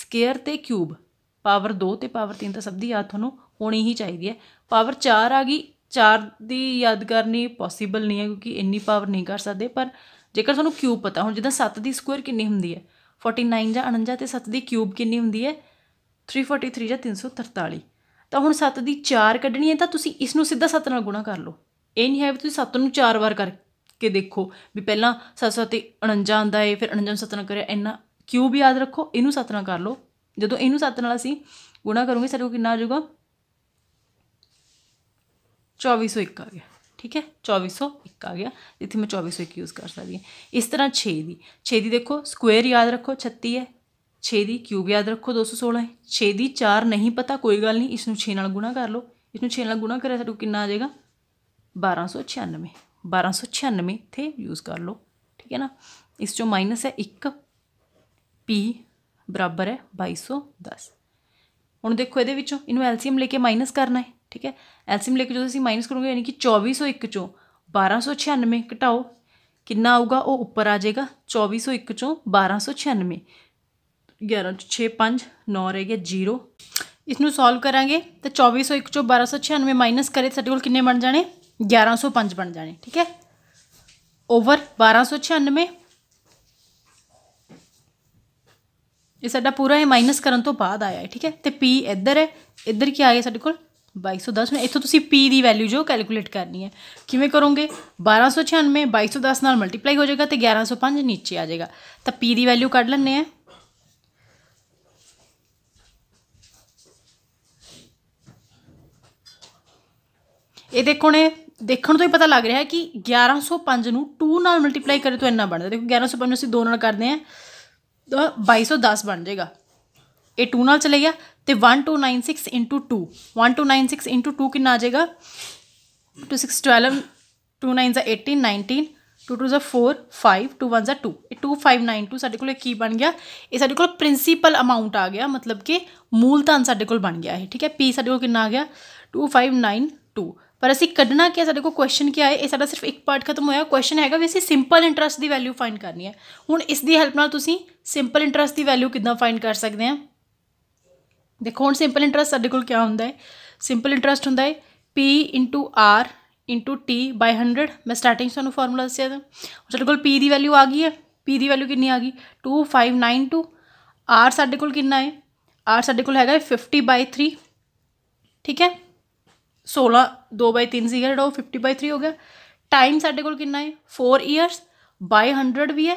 ਸਕੁਅਰ ਤੇ ਕਿਊਬ ਪਾਵਰ 2 ਤੇ ਪਾਵਰ 3 ਤਾਂ ਸਭ ਦੀ ਯਾਦ ਤੁਹਾਨੂੰ ਹੋਣੀ ਹੀ ਚਾਹੀਦੀ ਹੈ ਪਾਵਰ 4 ਆ ਗਈ 4 ਦੀ ਯਾਦ ਕਰਨੀ ਪੋਸੀਬਲ ਨਹੀਂ ਹੈ ਕਿਉਂਕਿ ਇੰਨੀ ਪਾਵਰ ਨਹੀਂ ਕਰ ਸਕਦੇ ਪਰ ਜੇਕਰ ਤੁਹਾਨੂੰ ਕਿਊਬ ਪਤਾ ਹੁਣ ਜਿੱਦਾਂ 7 ਦੀ ਸਕੁਅਰ ਕਿੰਨੀ ਹੁੰਦੀ ਹੈ 49 ਜਾਂ 49 ਤੇ 7 ਦੀ ਕਿਊਬ ਕਿੰਨੀ ਹੁੰਦੀ ਹੈ 343 ਜਾਂ 343 ਤਾਂ ਹੁਣ 7 ਦੀ 4 ਕੱਢਣੀ ਹੈ ਤਾਂ ਤੁਸੀਂ ਇਸ ਨੂੰ ਸਿੱਧਾ 7 ਨਾਲ ਗੁਣਾ ਕਰ ਲਓ ਇਹ ਨਹੀਂ ਹੈ ਵੀ ਤੁਸੀਂ 7 ਨੂੰ 4 ਵਾਰ ਕਰਕੇ ਦੇਖੋ ਵੀ ਪਹਿਲਾਂ 7 7 49 ਆਂਦਾ ਹੈ ਫਿਰ 49 7 ਨਾਲ ਕਰਿਆ ਇੰਨਾ ਕਿਊਬ ਯਾਦ ਰੱਖੋ ਇਹਨੂੰ 7 ਨਾਲ ਕਰ ਲਓ ਜਦੋਂ ਇਹਨੂੰ 7 ਨਾਲ ਅਸੀਂ ਗੁਣਾ ਕਰੋਗੇ ਸਾਡੇ ਕੋਲ ਕਿੰਨਾ ਆ ਜਾਊਗਾ 2401 ਆ ਗਿਆ ਠੀਕ ਹੈ 2401 ਆ ਗਿਆ ਜਿੱਥੇ ਮੈਂ 2401 ਯੂਜ਼ ਕਰ ਸਕਦੀ ਹਾਂ ਇਸ ਤਰ੍ਹਾਂ 6 ਦੀ 6 ਦੀ ਦੇਖੋ ਸਕੁਅਰ ਯਾਦ ਰੱਖੋ 36 ਹੈ 6 ਦੀ ਕਿਊਬ ਯਾਦ ਰੱਖੋ 216 ਹੈ 6 ਦੀ 4 ਨਹੀਂ ਪਤਾ ਕੋਈ ਗੱਲ ਨਹੀਂ ਇਸ ਨੂੰ 6 ਨਾਲ ਗੁਣਾ ਕਰ ਲਓ ਇਸ ਨੂੰ 6 ਨਾਲ ਗੁਣਾ ਕਰਿਆ ਸਾਡੇ ਕਿੰਨਾ ਆ ਜਾਏਗਾ 1296 1296 ਇੱਥੇ ਯੂਜ਼ ਕਰ ਲਓ ਠੀਕ ਹੈ ਨਾ ਇਸ ਚੋਂ ਮਾਈਨਸ ਹੈ 1 p ਬਰਾਬਰ ਹੈ 2210 ਹੁਣ ਦੇਖੋ ਇਹਦੇ ਵਿੱਚੋਂ ਇਹਨੂੰ ਐਲਸੀਐਮ ਲੈ ਕੇ ਮਾਈਨਸ ਕਰਨਾ ਹੈ ਠੀਕ ਹੈ ਐਲਸੀਐਮ ਲੈ ਕੇ ਜਦੋਂ ਅਸੀਂ ਮਾਈਨਸ ਕਰੋਗੇ ਯਾਨੀ ਕਿ 2401 ਚੋਂ 1296 ਘਟਾਓ ਕਿੰਨਾ ਆਊਗਾ ਉਹ ਉੱਪਰ ਆ ਜਾਏਗਾ 2401 ਚੋਂ 1296 11 6 5 9 ਰਹਿ ਗਿਆ 0 ਇਸ ਨੂੰ ਸੋਲਵ ਕਰਾਂਗੇ ਤਾਂ 2401 ਚੋਂ 1296 ਮਾਈਨਸ ਕਰੇ ਸਾਡੇ ਕੋਲ ਕਿੰਨੇ ਬਣ ਜਾਣੇ 1105 ਬਣ ਜਾਣੇ ਠੀਕ ਹੈ ਓਵਰ 1296 ਇਹ ਸਾਡਾ ਪੂਰਾ ਇਹ ਮਾਈਨਸ ਕਰਨ ਤੋਂ ਬਾਅਦ ਆਇਆ ਹੈ ਠੀਕ ਹੈ ਤੇ p ਇੱਧਰ ਹੈ ਇੱਧਰ ਕੀ ਆ ਗਿਆ ਸਾਡੇ ਕੋਲ 2210 ਇੱਥੋਂ ਤੁਸੀਂ p ਦੀ ਵੈਲਿਊ ਜੋ ਕੈਲਕੂਲੇਟ ਕਰਨੀ ਹੈ ਕਿਵੇਂ ਕਰੋਗੇ 1296 2210 ਨਾਲ ਮਲਟੀਪਲਾਈ ਹੋ ਜਾਏਗਾ ਤੇ 1105 ਨੀਚੇ ਆ ਜਾਏਗਾ ਤਾਂ p ਦੀ ਵੈਲਿਊ ਕੱਢ ਲੈਣੇ ਆ ਇਹ ਦੇਖੋ ਨੇ ਦੇਖਣ ਤੋਂ ਹੀ ਪਤਾ ਲੱਗ ਰਿਹਾ ਹੈ ਕਿ 1105 ਨੂੰ 2 ਨਾਲ ਮਲਟੀਪਲਾਈ ਕਰੇ ਤਾਂ ਇੰਨਾ ਬਣਦਾ ਦੇਖੋ 1105 ਨੂੰ ਅਸੀਂ 2 ਨਾਲ ਕਰਦੇ ਆ ਤਾਂ 2210 ਬਣ ਜਾਏਗਾ ਇਹ 2 ਨਾਲ ਚਲੇ ਗਿਆ ਤੇ 1296 2 1296 2 ਕਿੰਨਾ ਆ ਜਾਏਗਾ 2 6 12 2 9 ਦਾ 18 19 2 2 ਦਾ 4 5 2 1 ਦਾ 2 ਇਹ 2592 ਸਾਡੇ ਕੋਲ ਕੀ ਬਣ ਗਿਆ ਇਹ ਸਾਡੇ ਕੋਲ ਪ੍ਰਿੰਸੀਪਲ ਅਮਾਉਂਟ ਆ ਗਿਆ ਮਤਲਬ ਕਿ ਮੂਲ ਧਨ ਸਾਡੇ ਕੋਲ ਬਣ ਗਿਆ ਇਹ ਠੀਕ ਹੈ ਪੀ ਸਾਡੇ ਕੋਲ ਕਿੰਨਾ ਆ ਗਿਆ 2592 ਪਰ ਅਸੀਂ ਕੱਢਣਾ ਕੀ ਹੈ ਸਾਡੇ ਕੋਲ ਕੁਐਸਚਨ ਕੀ ਆਏ ਇਹ ਸਾਡਾ ਸਿਰਫ ਇੱਕ ਪਾਰਟ ਖਤਮ ਹੋਇਆ ਕੁਐਸਚਨ ਹੈਗਾ ਵੀ ਅਸੀਂ ਸਿੰਪਲ ਇੰਟਰਸਟ ਦੀ ਵੈਲਿਊ ਫਾਈਂਡ ਕਰਨੀ ਹੈ ਹੁਣ ਇਸ ਦੀ ਹੈਲਪ ਨਾਲ ਤੁਸੀਂ ਸਿੰਪਲ ਇੰਟਰਸਟ ਦੀ ਵੈਲਿਊ ਕਿਦਾਂ ਫਾਈਂਡ ਕਰ ਸਕਦੇ ਆ ਦੇਖੋ ਹੁਣ ਸਿੰਪਲ ਇੰਟਰਸਟ ਸਾਡੇ ਕੋਲ ਕੀ ਹੁੰਦਾ ਹੈ ਸਿੰਪਲ ਇੰਟਰਸਟ ਹੁੰਦਾ ਹੈ p r t 100 ਮੈਂ ਸਟਾਰਟਿੰਗ ਤੁਹਾਨੂੰ ਫਾਰਮੂਲਾ ਦੱਸਿਆ ਤਾਂ ਸਾਡੇ ਕੋਲ p ਦੀ ਵੈਲਿਊ ਆ ਗਈ ਹੈ p ਦੀ ਵੈਲਿਊ ਕਿੰਨੀ ਆ ਗਈ 2592 r ਸਾਡੇ ਕੋਲ ਕਿੰਨਾ ਹੈ r ਸਾਡੇ ਕੋਲ ਹੈਗਾ 50 3 ਠੀਕ ਹੈ 16 2 ਬਾਈ 3 ਸੀਗਾ ਜਿਹੜਾ ਉਹ 50 ਬਾਈ 3 ਹੋ ਗਿਆ ਟਾਈਮ ਸਾਡੇ ਕੋਲ ਕਿੰਨਾ ਹੈ 4 ਇਅਰਸ ਬਾਈ 100 ਵੀ ਹੈ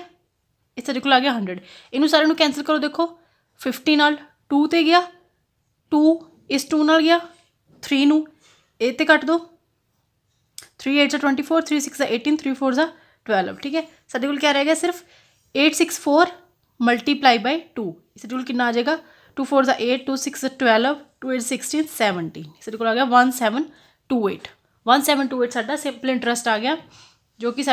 ਇਸ ਸਾਡੇ ਕੋਲ ਆ ਗਿਆ 100 ਇਹਨੂੰ ਸਾਰੇ ਨੂੰ ਕੈਨਸਲ ਕਰੋ ਦੇਖੋ 50 ਨਾਲ 2 ਤੇ ਗਿਆ 2 ਇਸ 2 ਨਾਲ ਗਿਆ 3 ਨੂੰ ਇਹ ਤੇ ਕੱਟ ਦੋ 3 8 ਦਾ 24 3 6 ਦਾ 18 3 4 ਦਾ 12 ਠੀਕ ਹੈ ਸਾਡੇ ਕੋਲ ਕੀ ਰਹਿ ਗਿਆ ਸਿਰਫ 864 ਮਲਟੀਪਲਾਈ ਬਾਈ 2 ਇਸ ਸਾਡੇ ਕੋਲ ਕਿੰਨਾ ਆ ਜਾਏਗਾ टू फोर ज़ा eight two six twelve two eight sixteen seventeen इसे ਕੋਲ ਆ ਗਿਆ 1728 1728 ਸਾਡਾ ਸਿੰਪਲ ਇੰਟਰਸਟ ਆ आ गया जो कि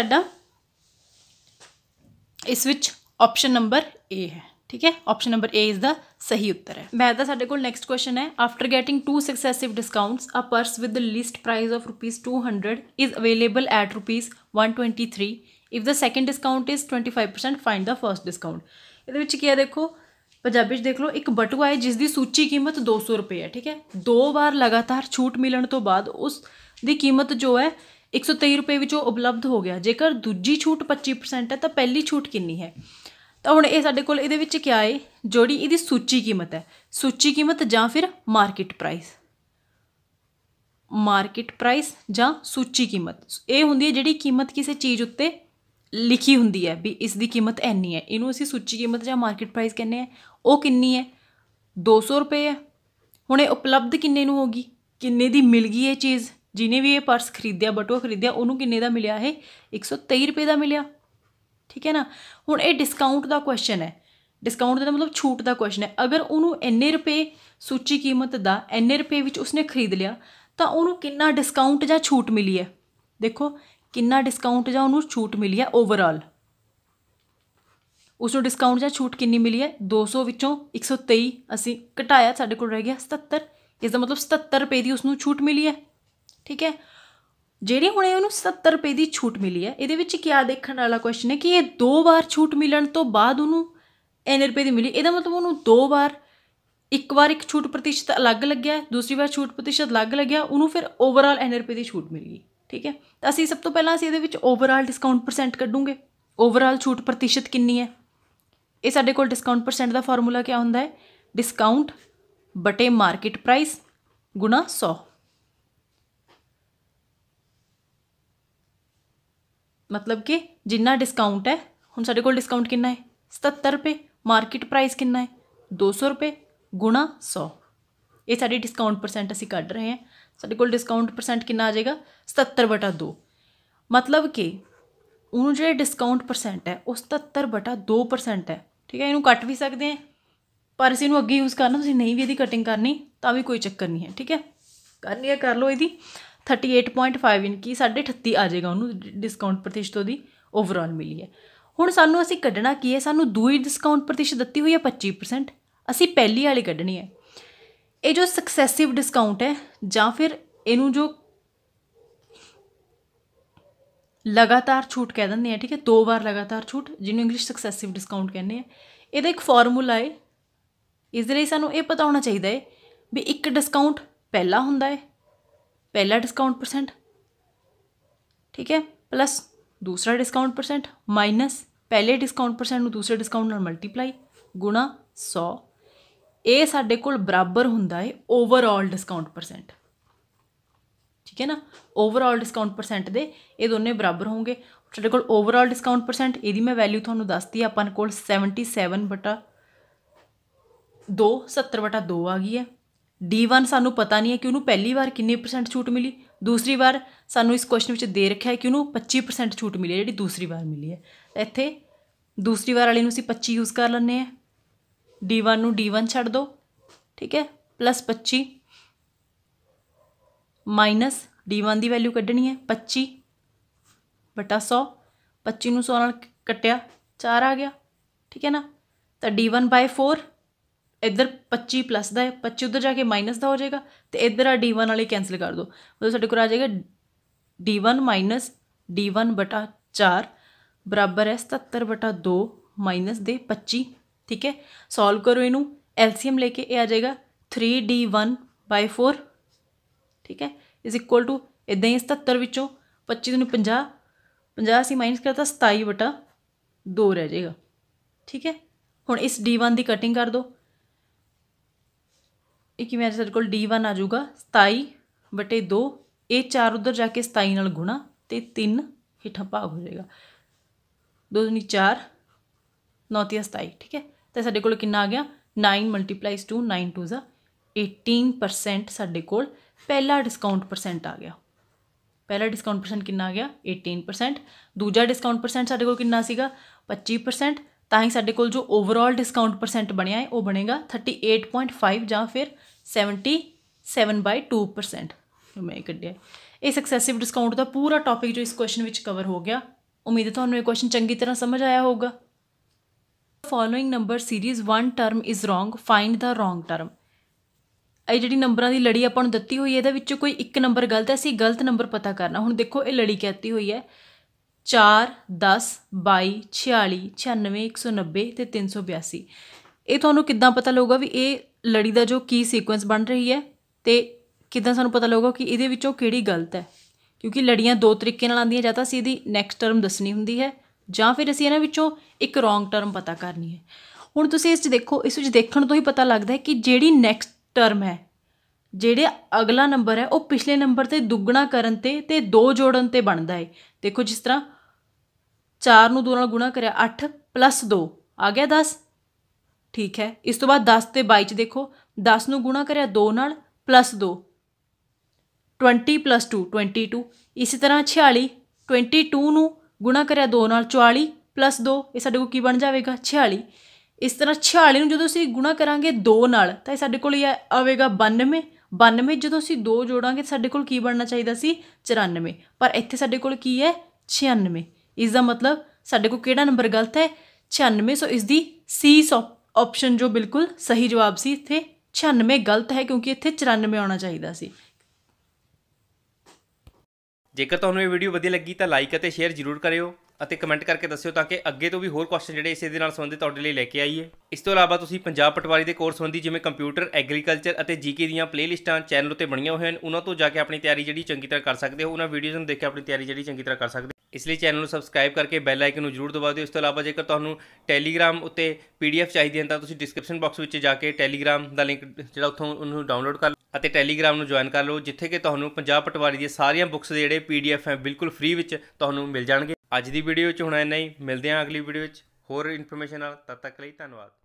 ਇਸ इस ऑप्शन नंबर ए है ठीक है option number A is the सही उत्तर है मैं का साढ़े को नैक्सट क्वेश्चन है after getting two successive discounts a purse with the list price of rupees two hundred is available at rupees one twenty three if the second discount is twenty five percent find the first discount ये देखो ਪੰਜਾਬੀ 'ਚ ਦੇਖ ਲਓ ਇੱਕ ਬਟੂਆ ਹੈ ਜਿਸ ਦੀ ਸੂਚੀ ਕੀਮਤ 200 ਰੁਪਏ ਹੈ ਠੀਕ ਹੈ ਦੋ ਵਾਰ ਲਗਾਤਾਰ ਛੂਟ ਮਿਲਣ ਤੋਂ ਬਾਅਦ ਉਸ ਦੀ ਕੀਮਤ ਜੋ ਹੈ 123 ਰੁਪਏ ਵਿੱਚੋਂ ਉਪਲਬਧ ਹੋ ਗਿਆ ਜੇਕਰ ਦੂਜੀ ਛੂਟ 25% ਹੈ ਤਾਂ ਪਹਿਲੀ ਛੂਟ ਕਿੰਨੀ ਹੈ ਤਾਂ ਹੁਣ ਇਹ ਸਾਡੇ ਕੋਲ ਇਹਦੇ ਵਿੱਚ ਕੀ ਆਏ ਜੋੜੀ ਇਹਦੀ ਸੂਚੀ ਕੀਮਤ ਹੈ ਸੂਚੀ ਕੀਮਤ ਜਾਂ ਫਿਰ ਮਾਰਕੀਟ ਪ੍ਰਾਈਸ ਮਾਰਕੀਟ ਪ੍ਰਾਈਸ ਜਾਂ ਸੂਚੀ ਕੀਮਤ ਇਹ ਹੁੰਦੀ ਹੈ ਜਿਹੜੀ ਕੀਮਤ ਕਿਸੇ ਚੀਜ਼ ਉੱਤੇ ਲਿਖੀ ਹੁੰਦੀ ਹੈ ਵੀ ਇਸ ਦੀ ਕੀਮਤ ਇੰਨੀ ਹੈ ਇਹਨੂੰ ਅਸੀਂ ਸੂਚੀ ਕੀਮਤ ਜਾਂ ਮਾਰਕੀਟ ਪ੍ਰਾਈਸ ਕਹਿੰਦੇ ਆ ਉਹ ਕਿੰਨੀ ਹੈ 200 ਰੁਪਏ ਹੈ ਹੁਣ ਇਹ ਉਪਲਬਧ ਕਿੰਨੇ ਨੂੰ ਹੋਗੀ ਕਿੰਨੇ ਦੀ ਮਿਲ ਗਈ ਇਹ ਚੀਜ਼ ਜਿਨੇ ਵੀ ਇਹ ਪਰਸ ਖਰੀਦਿਆ ਬਟੂਆ ਖਰੀਦਿਆ ਉਹਨੂੰ ਕਿੰਨੇ ਦਾ ਮਿਲਿਆ ਇਹ 123 ਰੁਪਏ ਦਾ ਮਿਲਿਆ ਠੀਕ ਹੈ ਨਾ ਹੁਣ ਇਹ ਡਿਸਕਾਊਂਟ ਦਾ ਕੁਐਸਚਨ ਹੈ ਡਿਸਕਾਊਂਟ ਦਾ ਮਤਲਬ ਛੂਟ ਦਾ ਕੁਐਸਚਨ ਹੈ ਅਗਰ ਉਹਨੂੰ ਇੰਨੇ ਰੁਪਏ ਸੂਚੀ ਕੀਮਤ ਦਾ ਇੰਨੇ ਰੁਪਏ ਵਿੱਚ ਉਸਨੇ ਖਰੀਦ ਲਿਆ ਤਾਂ ਉਹਨੂੰ ਕਿੰਨਾ ਡਿਸਕਾਊਂਟ ਜਾਂ ਛੂਟ ਮਿਲੀ ਹੈ ਦੇਖੋ ਕਿੰਨਾ ਡਿਸਕਾਊਂਟ ਜਾਂ ਉਹਨੂੰ ਛੂਟ ਮਿਲੀ ਹੈ ਓਵਰਆਲ ਉਸ ਨੂੰ ਡਿਸਕਾਊਂਟ ਜਾਂ ਛੂਟ ਕਿੰਨੀ ਮਿਲੀ ਹੈ 200 ਵਿੱਚੋਂ 123 ਅਸੀਂ ਘਟਾਇਆ ਸਾਡੇ ਕੋਲ ਰਹਿ ਗਿਆ 77 ਇਸ ਦਾ ਮਤਲਬ 77 ਰੁਪਏ ਦੀ ਉਸ ਨੂੰ ਛੂਟ ਮਿਲੀ ਹੈ ਠੀਕ ਹੈ ਜਿਹੜੀ ਹੁਣੇ ਉਹਨੂੰ 70 ਰੁਪਏ ਦੀ ਛੂਟ ਮਿਲੀ ਹੈ ਇਹਦੇ ਵਿੱਚ ਕੀ ਦੇਖਣ ਵਾਲਾ ਕੁਐਸਚਨ ਹੈ ਕਿ ਇਹ ਦੋ ਵਾਰ ਛੂਟ ਮਿਲਣ ਤੋਂ ਬਾਅਦ ਉਹਨੂੰ ਐਨਰ ਰੁਪਏ ਦੀ ਮਿਲੀ ਇਹਦਾ ਮਤਲਬ ਉਹਨੂੰ ਦੋ ਵਾਰ ਇੱਕ ਵਾਰ ਇੱਕ ਛੂਟ ਪ੍ਰਤੀਸ਼ਤ ਅਲੱਗ ਲੱਗਿਆ ਦੂਸਰੀ ਵਾਰ ਛੂਟ ਪ੍ਰਤੀਸ਼ਤ ਅਲੱਗ ਲੱਗਿਆ ਉਹਨੂੰ ਫਿਰ ਓਵਰਆਲ ਐਨਰ ਰੁਪਏ ਦੀ ਛੂਟ ਮਿਲੀ ਠੀਕ ਹੈ ਤਾਂ ਅਸੀਂ ਸਭ ਤੋਂ ਪਹਿਲਾਂ ਅਸੀਂ ਇਹਦੇ ਵਿੱਚ ਓਵਰਆਲ ਡਿਸਕਾਊਂਟ ਪਰਸੈਂਟ ਕੱਢੂਗੇ ਓਵਰਆਲ ਛੂਟ ਪ੍ਰਤੀਸ਼ਤ ਕਿੰਨੀ ਹੈ ਇਹ ਸਾਡੇ ਕੋਲ ਡਿਸਕਾਊਂਟ ਪਰਸੈਂਟ ਦਾ ਫਾਰਮੂਲਾ ਕੀ ਹੁੰਦਾ ਹੈ ਡਿਸਕਾਊਂਟ ਬਟੇ ਮਾਰਕੀਟ ਪ੍ਰਾਈਸ ਗੁਣਾ 100 ਮਤਲਬ ਕਿ ਜਿੰਨਾ ਡਿਸਕਾਊਂਟ ਹੈ ਹੁਣ ਸਾਡੇ ਕੋਲ ਡਿਸਕਾਊਂਟ ਕਿੰਨਾ ਹੈ 77 ਰੁਪਏ ਮਾਰਕੀਟ ਪ੍ਰਾਈਸ ਕਿੰਨਾ ਹੈ 200 ਰੁਪਏ ਗੁਣਾ 100 ਇਹ ਸਾਡੀ ਡਿਸਕਾਊਂਟ ਪਰਸੈਂਟ ਅਸੀਂ ਕੱਢ ਰਹੇ ਹਾਂ ਸਾਡੇ ਕੋਲ ਡਿਸਕਾਊਂਟ ਪਰਸੈਂਟ ਕਿੰਨਾ ਆ ਜਾਏਗਾ 77/2 ਮਤਲਬ ਕਿ ਉਹਨੂੰ ਜਿਹੜੇ ਡਿਸਕਾਊਂਟ ਪਰਸੈਂਟ ਹੈ ਉਹ 77/2% ਹੈ ਠੀਕ ਹੈ ਇਹਨੂੰ ਕੱਟ ਵੀ ਸਕਦੇ ਆ ਪਰ ਅਸੀਂ ਇਹਨੂੰ ਅੱਗੇ ਯੂਜ਼ ਕਰਨਾ ਤੁਸੀਂ ਨਹੀਂ ਵੀ ਇਹਦੀ ਕਟਿੰਗ ਕਰਨੀ ਤਾਂ ਵੀ ਕੋਈ ਚੱਕਰ ਨਹੀਂ ਹੈ ਠੀਕ ਹੈ ਕਰਨੀ ਹੈ ਕਰ ਲਓ ਇਹਦੀ 38.5 ਇਨ ਕੀ 38 ਆ ਜਾਏਗਾ ਉਹਨੂੰ ਡਿਸਕਾਊਂਟ ਪ੍ਰਤੀਸ਼ਤ ਉਹਦੀ ਓਵਰਆਲ ਮਿਲੀ ਹੈ ਹੁਣ ਸਾਨੂੰ ਅਸੀਂ ਕੱਢਣਾ ਕੀ ਹੈ ਸਾਨੂੰ ਦੂਈ ਡਿਸਕਾਊਂਟ ਪ੍ਰਤੀਸ਼ਤ ਦਿੱਤੀ ਹੋਈ ਹੈ 25% ਅਸੀਂ ਪਹਿਲੀ ਵਾਲੀ ਕੱਢਣੀ ਹੈ ਇਹ ਜੋ ਸਕਸੈਸਿਵ ਡਿਸਕਾਊਂਟ ਹੈ ਜਾਂ ਫਿਰ ਇਹਨੂੰ ਜੋ ਲਗਾਤਾਰ ਛੂਟ ਕਹਿ ਦਿੰਦੇ ਆ ਠੀਕ ਹੈ ਦੋ ਵਾਰ ਲਗਾਤਾਰ ਛੂਟ ਜਿਹਨੂੰ ਇੰਗਲਿਸ਼ ਸਕਸੈਸਿਵ ਡਿਸਕਾਊਂਟ ਕਹਿੰਦੇ ਆ ਇਹਦਾ ਇੱਕ ਫਾਰਮੂਲਾ ਹੈ ਇਸ ਲਈ ਸਾਨੂੰ ਇਹ ਪਤਾ ਹੋਣਾ ਚਾਹੀਦਾ ਹੈ ਵੀ ਇੱਕ ਡਿਸਕਾਊਂਟ ਪਹਿਲਾ ਹੁੰਦਾ ਹੈ ਪਹਿਲਾ ਡਿਸਕਾਊਂਟ ਪਰਸੈਂਟ ਠੀਕ ਹੈ ਪਲੱਸ ਦੂਸਰਾ ਡਿਸਕਾਊਂਟ ਪਰਸੈਂਟ ਮਾਈਨਸ ਪਹਿਲੇ ਡਿਸਕਾਊਂਟ ਪਰਸੈਂਟ ਨੂੰ ਦੂਸਰੇ ਡਿਸਕਾਊਂਟ ਨਾਲ ਮਲਟੀਪਲਾਈ ਗੁਣਾ 100 ਇਹ ਸਾਡੇ ਕੋਲ ਬਰਾਬਰ ਹੁੰਦਾ ਹੈ ਓਵਰਆਲ ਡਿਸਕਾਊਂਟ ਪਰਸੈਂਟ ਠੀਕ ਹੈ ਨਾ ਓਵਰਆਲ ਡਿਸਕਾਊਂਟ ਪਰਸੈਂਟ ਦੇ ਇਹ ਦੋਨੇ ਬਰਾਬਰ ਹੋਣਗੇ ਸਾਡੇ ਕੋਲ ਓਵਰਆਲ ਡਿਸਕਾਊਂਟ ਪਰਸੈਂਟ ਇਹਦੀ ਮੈਂ ਵੈਲਿਊ ਤੁਹਾਨੂੰ ਦੱਸਤੀ ਆ ਆਪਾਂ ਕੋਲ 77 ਬਟਾ 2 70 ਬਟਾ 2 ਆ ਗਈ ਹੈ D1 ਸਾਨੂੰ ਪਤਾ ਨਹੀਂ ਹੈ ਕਿ ਉਹਨੂੰ ਪਹਿਲੀ ਵਾਰ ਕਿੰਨੇ ਪਰਸੈਂਟ ਛੂਟ ਮਿਲੀ ਦੂਸਰੀ ਵਾਰ ਸਾਨੂੰ ਇਸ ਕੁਐਸਚਨ ਵਿੱਚ ਦੇ ਰੱਖਿਆ ਹੈ ਕਿ ਉਹਨੂੰ 25% ਛੂਟ ਮਿਲੀ ਜਿਹੜੀ ਦੂਸਰੀ ਵਾਰ ਮਿਲੀ ਹੈ ਇੱਥੇ ਦੂਸਰੀ ਵਾਰ ਵਾਲੀ ਨੂੰ ਅਸੀਂ 25 ਯੂਜ਼ ਕਰ ਲੈਂਦੇ ਆ d1 ਨੂੰ d1 ਛੱਡ ਦੋ ਠੀਕ ਹੈ ਪਲੱਸ 25 ਮਾਈਨਸ d1 ਦੀ ਵੈਲਿਊ ਕੱਢਣੀ ਹੈ 25 ਬਟਾ 100 25 ਨੂੰ 100 ਨਾਲ ਕੱਟਿਆ 4 ਆ ਗਿਆ ਠੀਕ ਹੈ ਨਾ ਤਾਂ d1 4 ਇੱਧਰ 25 ਪਲੱਸ ਦਾ ਹੈ 25 ਉਧਰ ਜਾ ਕੇ ਮਾਈਨਸ ਦਾ ਹੋ ਜਾਏਗਾ ਤੇ ਇੱਧਰ ਆ d1 ਵਾਲੇ ਕੈਨਸਲ ਕਰ ਦਿਓ ਮਤਲਬ ਸਾਡੇ ਕੋਲ ਆ ਜਾਏਗਾ d1 ਮਾਈਨਸ d1 ਬਟਾ 4 ਬਰਾਬਰ ਹੈ 77 ਬਟਾ 2 ਮਾਈਨਸ ਦੇ 25 ਠੀਕ ਹੈ ਸੋਲਵ ਕਰੋ ਇਹਨੂੰ ਐਲਸੀਐਮ ਲੈ ਕੇ ਇਹ ਆ ਜਾਏਗਾ 3d1/4 ਠੀਕ ਹੈ ਇਜ਼ ਇਕੁਅਲ ਟੂ ਇਦਾਂ ਹੀ 77 ਵਿੱਚੋਂ 25 ਨੂੰ 50 50 ਸੀ ਮਾਈਨਸ ਕਰਤਾ 27 2 ਰਹਿ ਜਾਏਗਾ ਠੀਕ ਹੈ ਹੁਣ ਇਸ d1 ਦੀ ਕਟਿੰਗ ਕਰ ਦੋ ਇਹ ਕਿਵੇਂ ਆ ਸਾਡੇ ਕੋਲ d1 ਆ ਜਾਊਗਾ 27 2 ਇਹ 4 ਉਧਰ ਜਾ ਕੇ 27 ਨਾਲ ਗੁਣਾ ਤੇ 3 ਹੇਠਾਂ ਭਾਗ ਹੋ ਜਾਏਗਾ 2 4 9 27 ਠੀਕ ਹੈ ਤਾਂ ਸਾਡੇ ਕੋਲ ਕਿੰਨਾ ਆ ਗਿਆ 9 ਮਲਟੀਪਲਾਈਜ਼ 2 9 2 ਜ਼ਾ 18% ਸਾਡੇ ਕੋਲ ਪਹਿਲਾ ਡਿਸਕਾਊਂਟ ਪਰਸੈਂਟ ਆ ਗਿਆ ਪਹਿਲਾ ਡਿਸਕਾਊਂਟ ਪਰਸੈਂਟ ਕਿੰਨਾ ਆ ਗਿਆ 18% ਦੂਜਾ ਡਿਸਕਾਊਂਟ ਪਰਸੈਂਟ ਸਾਡੇ ਕੋਲ ਕਿੰਨਾ ਸੀਗਾ 25% ਤਾਂ ਹੀ ਸਾਡੇ ਕੋਲ ਜੋ ਓਵਰਆਲ ਡਿਸਕਾਊਂਟ ਪਰਸੈਂਟ ਬਣਿਆ ਹੈ ਉਹ ਬਣੇਗਾ 38.5 ਜਾਂ ਫਿਰ 77/2% ਜੋ ਮੈਂ ਕੱਢਿਆ ਇਹ ਸਕਸੈਸਿਵ ਡਿਸਕਾਊਂਟ ਦਾ ਪੂਰਾ ਟੌਪਿਕ ਜੋ ਇਸ ਕੁਐਸਚਨ ਵਿੱਚ ਕਵਰ ਹੋ ਗਿਆ ਉਮੀਦ ਹੈ ਤੁਹਾਨੂੰ ਇਹ ਕੁਐਸਚਨ ਚੰਗੀ ਤਰ੍ਹਾਂ ਸਮਝ ਆਇਆ ਹੋਊਗਾ following number series one term is wrong find ਦਾ ਰੋਂਗ ਟਰਮ ਇਹ ਜਿਹੜੀ ਨੰਬਰਾਂ ਦੀ ਲੜੀ ਆਪਾਂ ਨੂੰ ਦਿੱਤੀ ਹੋਈ ਹੈ ਇਹਦੇ ਵਿੱਚੋਂ ਕੋਈ ਇੱਕ ਨੰਬਰ ਗਲਤ ਹੈ ਅਸੀਂ ਗਲਤ ਨੰਬਰ ਪਤਾ ਕਰਨਾ ਹੁਣ ਦੇਖੋ ਇਹ ਲੜੀ ਕਹਤੀ ਹੋਈ ਹੈ 4 10 22 46 96 190 ਤੇ 382 ਇਹ ਤੁਹਾਨੂੰ ਕਿੱਦਾਂ ਪਤਾ ਲੱਗੂਗਾ ਵੀ ਇਹ ਲੜੀ ਦਾ ਜੋ ਕੀ ਸੀਕੁਐਂਸ ਬਣ ਰਹੀ ਹੈ ਤੇ ਕਿੱਦਾਂ ਸਾਨੂੰ ਪਤਾ ਲੱਗੂਗਾ ਕਿ ਇਹਦੇ ਵਿੱਚੋਂ ਕਿਹੜੀ ਗਲਤ ਹੈ ਕਿਉਂਕਿ ਲੜੀਆਂ ਦੋ ਤਰੀਕੇ ਨਾਲ ਆਉਂਦੀਆਂ ਜਾਂ ਤਾਂ ਸੀ ਇਹਦੀ ਨੈਕਸਟ ਟਰਮ ਦੱਸਣੀ ਹੁੰਦੀ ਹੈ ਜਾਂ ਫਿਰ ਅਸੀਂ ਇਹਨਾਂ ਵਿੱਚੋਂ ਇੱਕ ਰੋਂਗ ਟਰਮ ਪਤਾ ਕਰਨੀ ਹੈ ਹੁਣ ਤੁਸੀਂ ਇਸ 'ਚ ਦੇਖੋ ਇਸ ਵਿੱਚ ਦੇਖਣ ਤੋਂ ਹੀ ਪਤਾ ਲੱਗਦਾ ਹੈ ਕਿ ਜਿਹੜੀ ਨੈਕਸਟ ਟਰਮ ਹੈ ਜਿਹੜੇ ਅਗਲਾ ਨੰਬਰ ਹੈ ਉਹ ਪਿਛਲੇ ਨੰਬਰ ਤੇ ਦੁੱਗਣਾ ਕਰਨ ਤੇ ਤੇ 2 ਜੋੜਨ ਤੇ ਬਣਦਾ ਹੈ ਦੇਖੋ ਜਿਸ ਤਰ੍ਹਾਂ 4 ਨੂੰ 2 ਨਾਲ ਗੁਣਾ ਕਰਿਆ 8 2 ਆ ਗਿਆ 10 ਠੀਕ ਹੈ ਇਸ ਤੋਂ ਬਾਅਦ 10 ਤੇ 22 ਚ ਦੇਖੋ 10 ਨੂੰ ਗੁਣਾ ਕਰਿਆ 2 ਨਾਲ 2 20 2 22 ਇਸੇ ਤਰ੍ਹਾਂ 46 22 ਨੂੰ ਗੁਣਾ ਕਰਿਆ 2 ਨਾਲ 44 2 ਇਹ ਸਾਡੇ ਕੋਲ ਕੀ ਬਣ ਜਾਵੇਗਾ 46 ਇਸ ਤਰ੍ਹਾਂ 46 ਨੂੰ ਜਦੋਂ ਅਸੀਂ ਗੁਣਾ ਕਰਾਂਗੇ 2 ਨਾਲ ਤਾਂ ਇਹ ਸਾਡੇ ਕੋਲ ਹੀ ਆਵੇਗਾ 92 92 ਜਦੋਂ ਅਸੀਂ 2 ਜੋੜਾਂਗੇ ਸਾਡੇ ਕੋਲ ਕੀ ਬਣਨਾ ਚਾਹੀਦਾ ਸੀ 94 ਪਰ ਇੱਥੇ ਸਾਡੇ ਕੋਲ ਕੀ ਹੈ 96 ਇਸ ਦਾ ਮਤਲਬ ਸਾਡੇ ਕੋਲ ਕਿਹੜਾ ਨੰਬਰ ਗਲਤ ਹੈ 96 ਸੋ ਇਸ ਦੀ ਸੀ ਆਪਸ਼ਨ ਜੋ ਬਿਲਕੁਲ ਸਹੀ ਜਵਾਬ ਸੀ ਇੱਥੇ 96 ਗਲਤ ਹੈ ਕਿਉਂਕਿ ਇੱਥੇ 94 ਆਉਣਾ ਚਾਹੀਦਾ ਸੀ ਜੇਕਰ ਤੁਹਾਨੂੰ ਇਹ ਵੀਡੀਓ ਵਧੀਆ ਲੱਗੀ ਤਾਂ ਲਾਈਕ ਅਤੇ ਸ਼ੇਅਰ ਜ਼ਰੂਰ ਕਰਿਓ ਅਤੇ ਕਮੈਂਟ ਕਰਕੇ ਦੱਸਿਓ ਤਾਂ ਕਿ ਅੱਗੇ ਤੋਂ ਵੀ ਹੋਰ ਕੁਐਸਚਨ ਜਿਹੜੇ ਇਸੇ ਦੇ ਨਾਲ ਸੰਬੰਧਿਤ ਤੁਹਾਡੇ ਲਈ ਲੈ ਕੇ ਆਈਏ ਇਸ ਤੋਂ ਇਲਾਵਾ ਤੁਸੀਂ ਪੰਜਾਬ ਪਟਵਾਰੀ ਦੇ ਕੋਰਸ ਸੰਬੰਧੀ ਜਿਵੇਂ ਕੰਪਿਊਟਰ ਐਗਰੀਕਲਚਰ ਅਤੇ ਜੀਕੇ ਦੀਆਂ ਪਲੇਲਿਸਟਾਂ ਚੈਨਲ ਉੱਤੇ ਬਣੀਆਂ ਹੋਈਆਂ ਹਨ ਉਹਨਾਂ ਤੋਂ ਜਾ ਕੇ ਆਪਣੀ ਤਿਆਰੀ ਜਿਹੜੀ ਚੰਗੀ ਤਰ੍ਹਾਂ ਕਰ ਸਕਦੇ ਹੋ ਉਹਨਾਂ ਵੀਡੀਓਜ਼ ਨੂੰ ਦੇਖ ਕੇ ਆਪਣੀ ਤਿਆਰੀ ਜਿਹੜੀ ਚੰਗੀ ਤਰ੍ਹਾਂ ਕਰ ਸਕਦੇ ਇਸ ਲਈ ਚੈਨਲ ਨੂੰ ਸਬਸਕ੍ਰਾਈਬ ਕਰਕੇ ਬੈਲ ਆਈਕਨ ਨੂੰ ਜ਼ਰੂਰ ਦਬਾ ਦਿਓ ਇਸ ਤੋਂ ਇਲਾਵਾ ਜੇਕਰ ਤੁਹਾਨੂੰ ਟੈਲੀਗ੍ਰਾਮ ਉੱਤੇ ਪੀਡੀਐਫ ਚਾਹੀਦੀ ਹੈ ਤਾਂ ਤੁਸੀਂ ਡਿਸਕ੍ਰਿਪਸ਼ਨ ਬਾਕਸ ਵਿੱਚ ਜਾ ਕੇ ਟੈਲੀਗ੍ਰਾਮ ਦਾ ਲਿੰਕ ਜਿਹੜਾ ਉੱਥੋਂ ਉਹਨੂੰ ਡਾਊਨਲੋਡ ਕਰ ਅਤੇ ਟੈਲੀਗ੍ਰਾਮ ਨੂੰ ਜੁਆਇਨ ਕਰ ਲਓ ਜਿੱਥੇ ਕਿ ਤੁਹਾਨੂੰ ਪੰਜਾਬ ਪਟਵਾਰੀ ਦੀਆਂ ਸਾਰੀਆਂ ਬੁੱਕਸ ਦੇ ਜਿਹੜੇ ਪੀਡੀਐਫ ਹੈ ਬਿਲਕੁਲ ਫ੍ਰੀ ਵਿੱਚ ਤੁਹਾਨੂੰ ਮਿਲ ਜਾਣਗੇ ਅੱਜ ਦੀ ਵੀਡੀਓ 'ਚ ਹੁਣ ਇੰਨਾ ਹੀ ਮਿਲਦੇ ਹਾਂ ਅਗਲੀ ਵੀਡੀਓ 'ਚ ਹੋਰ ਇਨਫੋਰਮੇਸ਼ਨ ਨਾਲ ਤਦ ਤੱਕ ਲਈ ਧੰਨਵਾਦ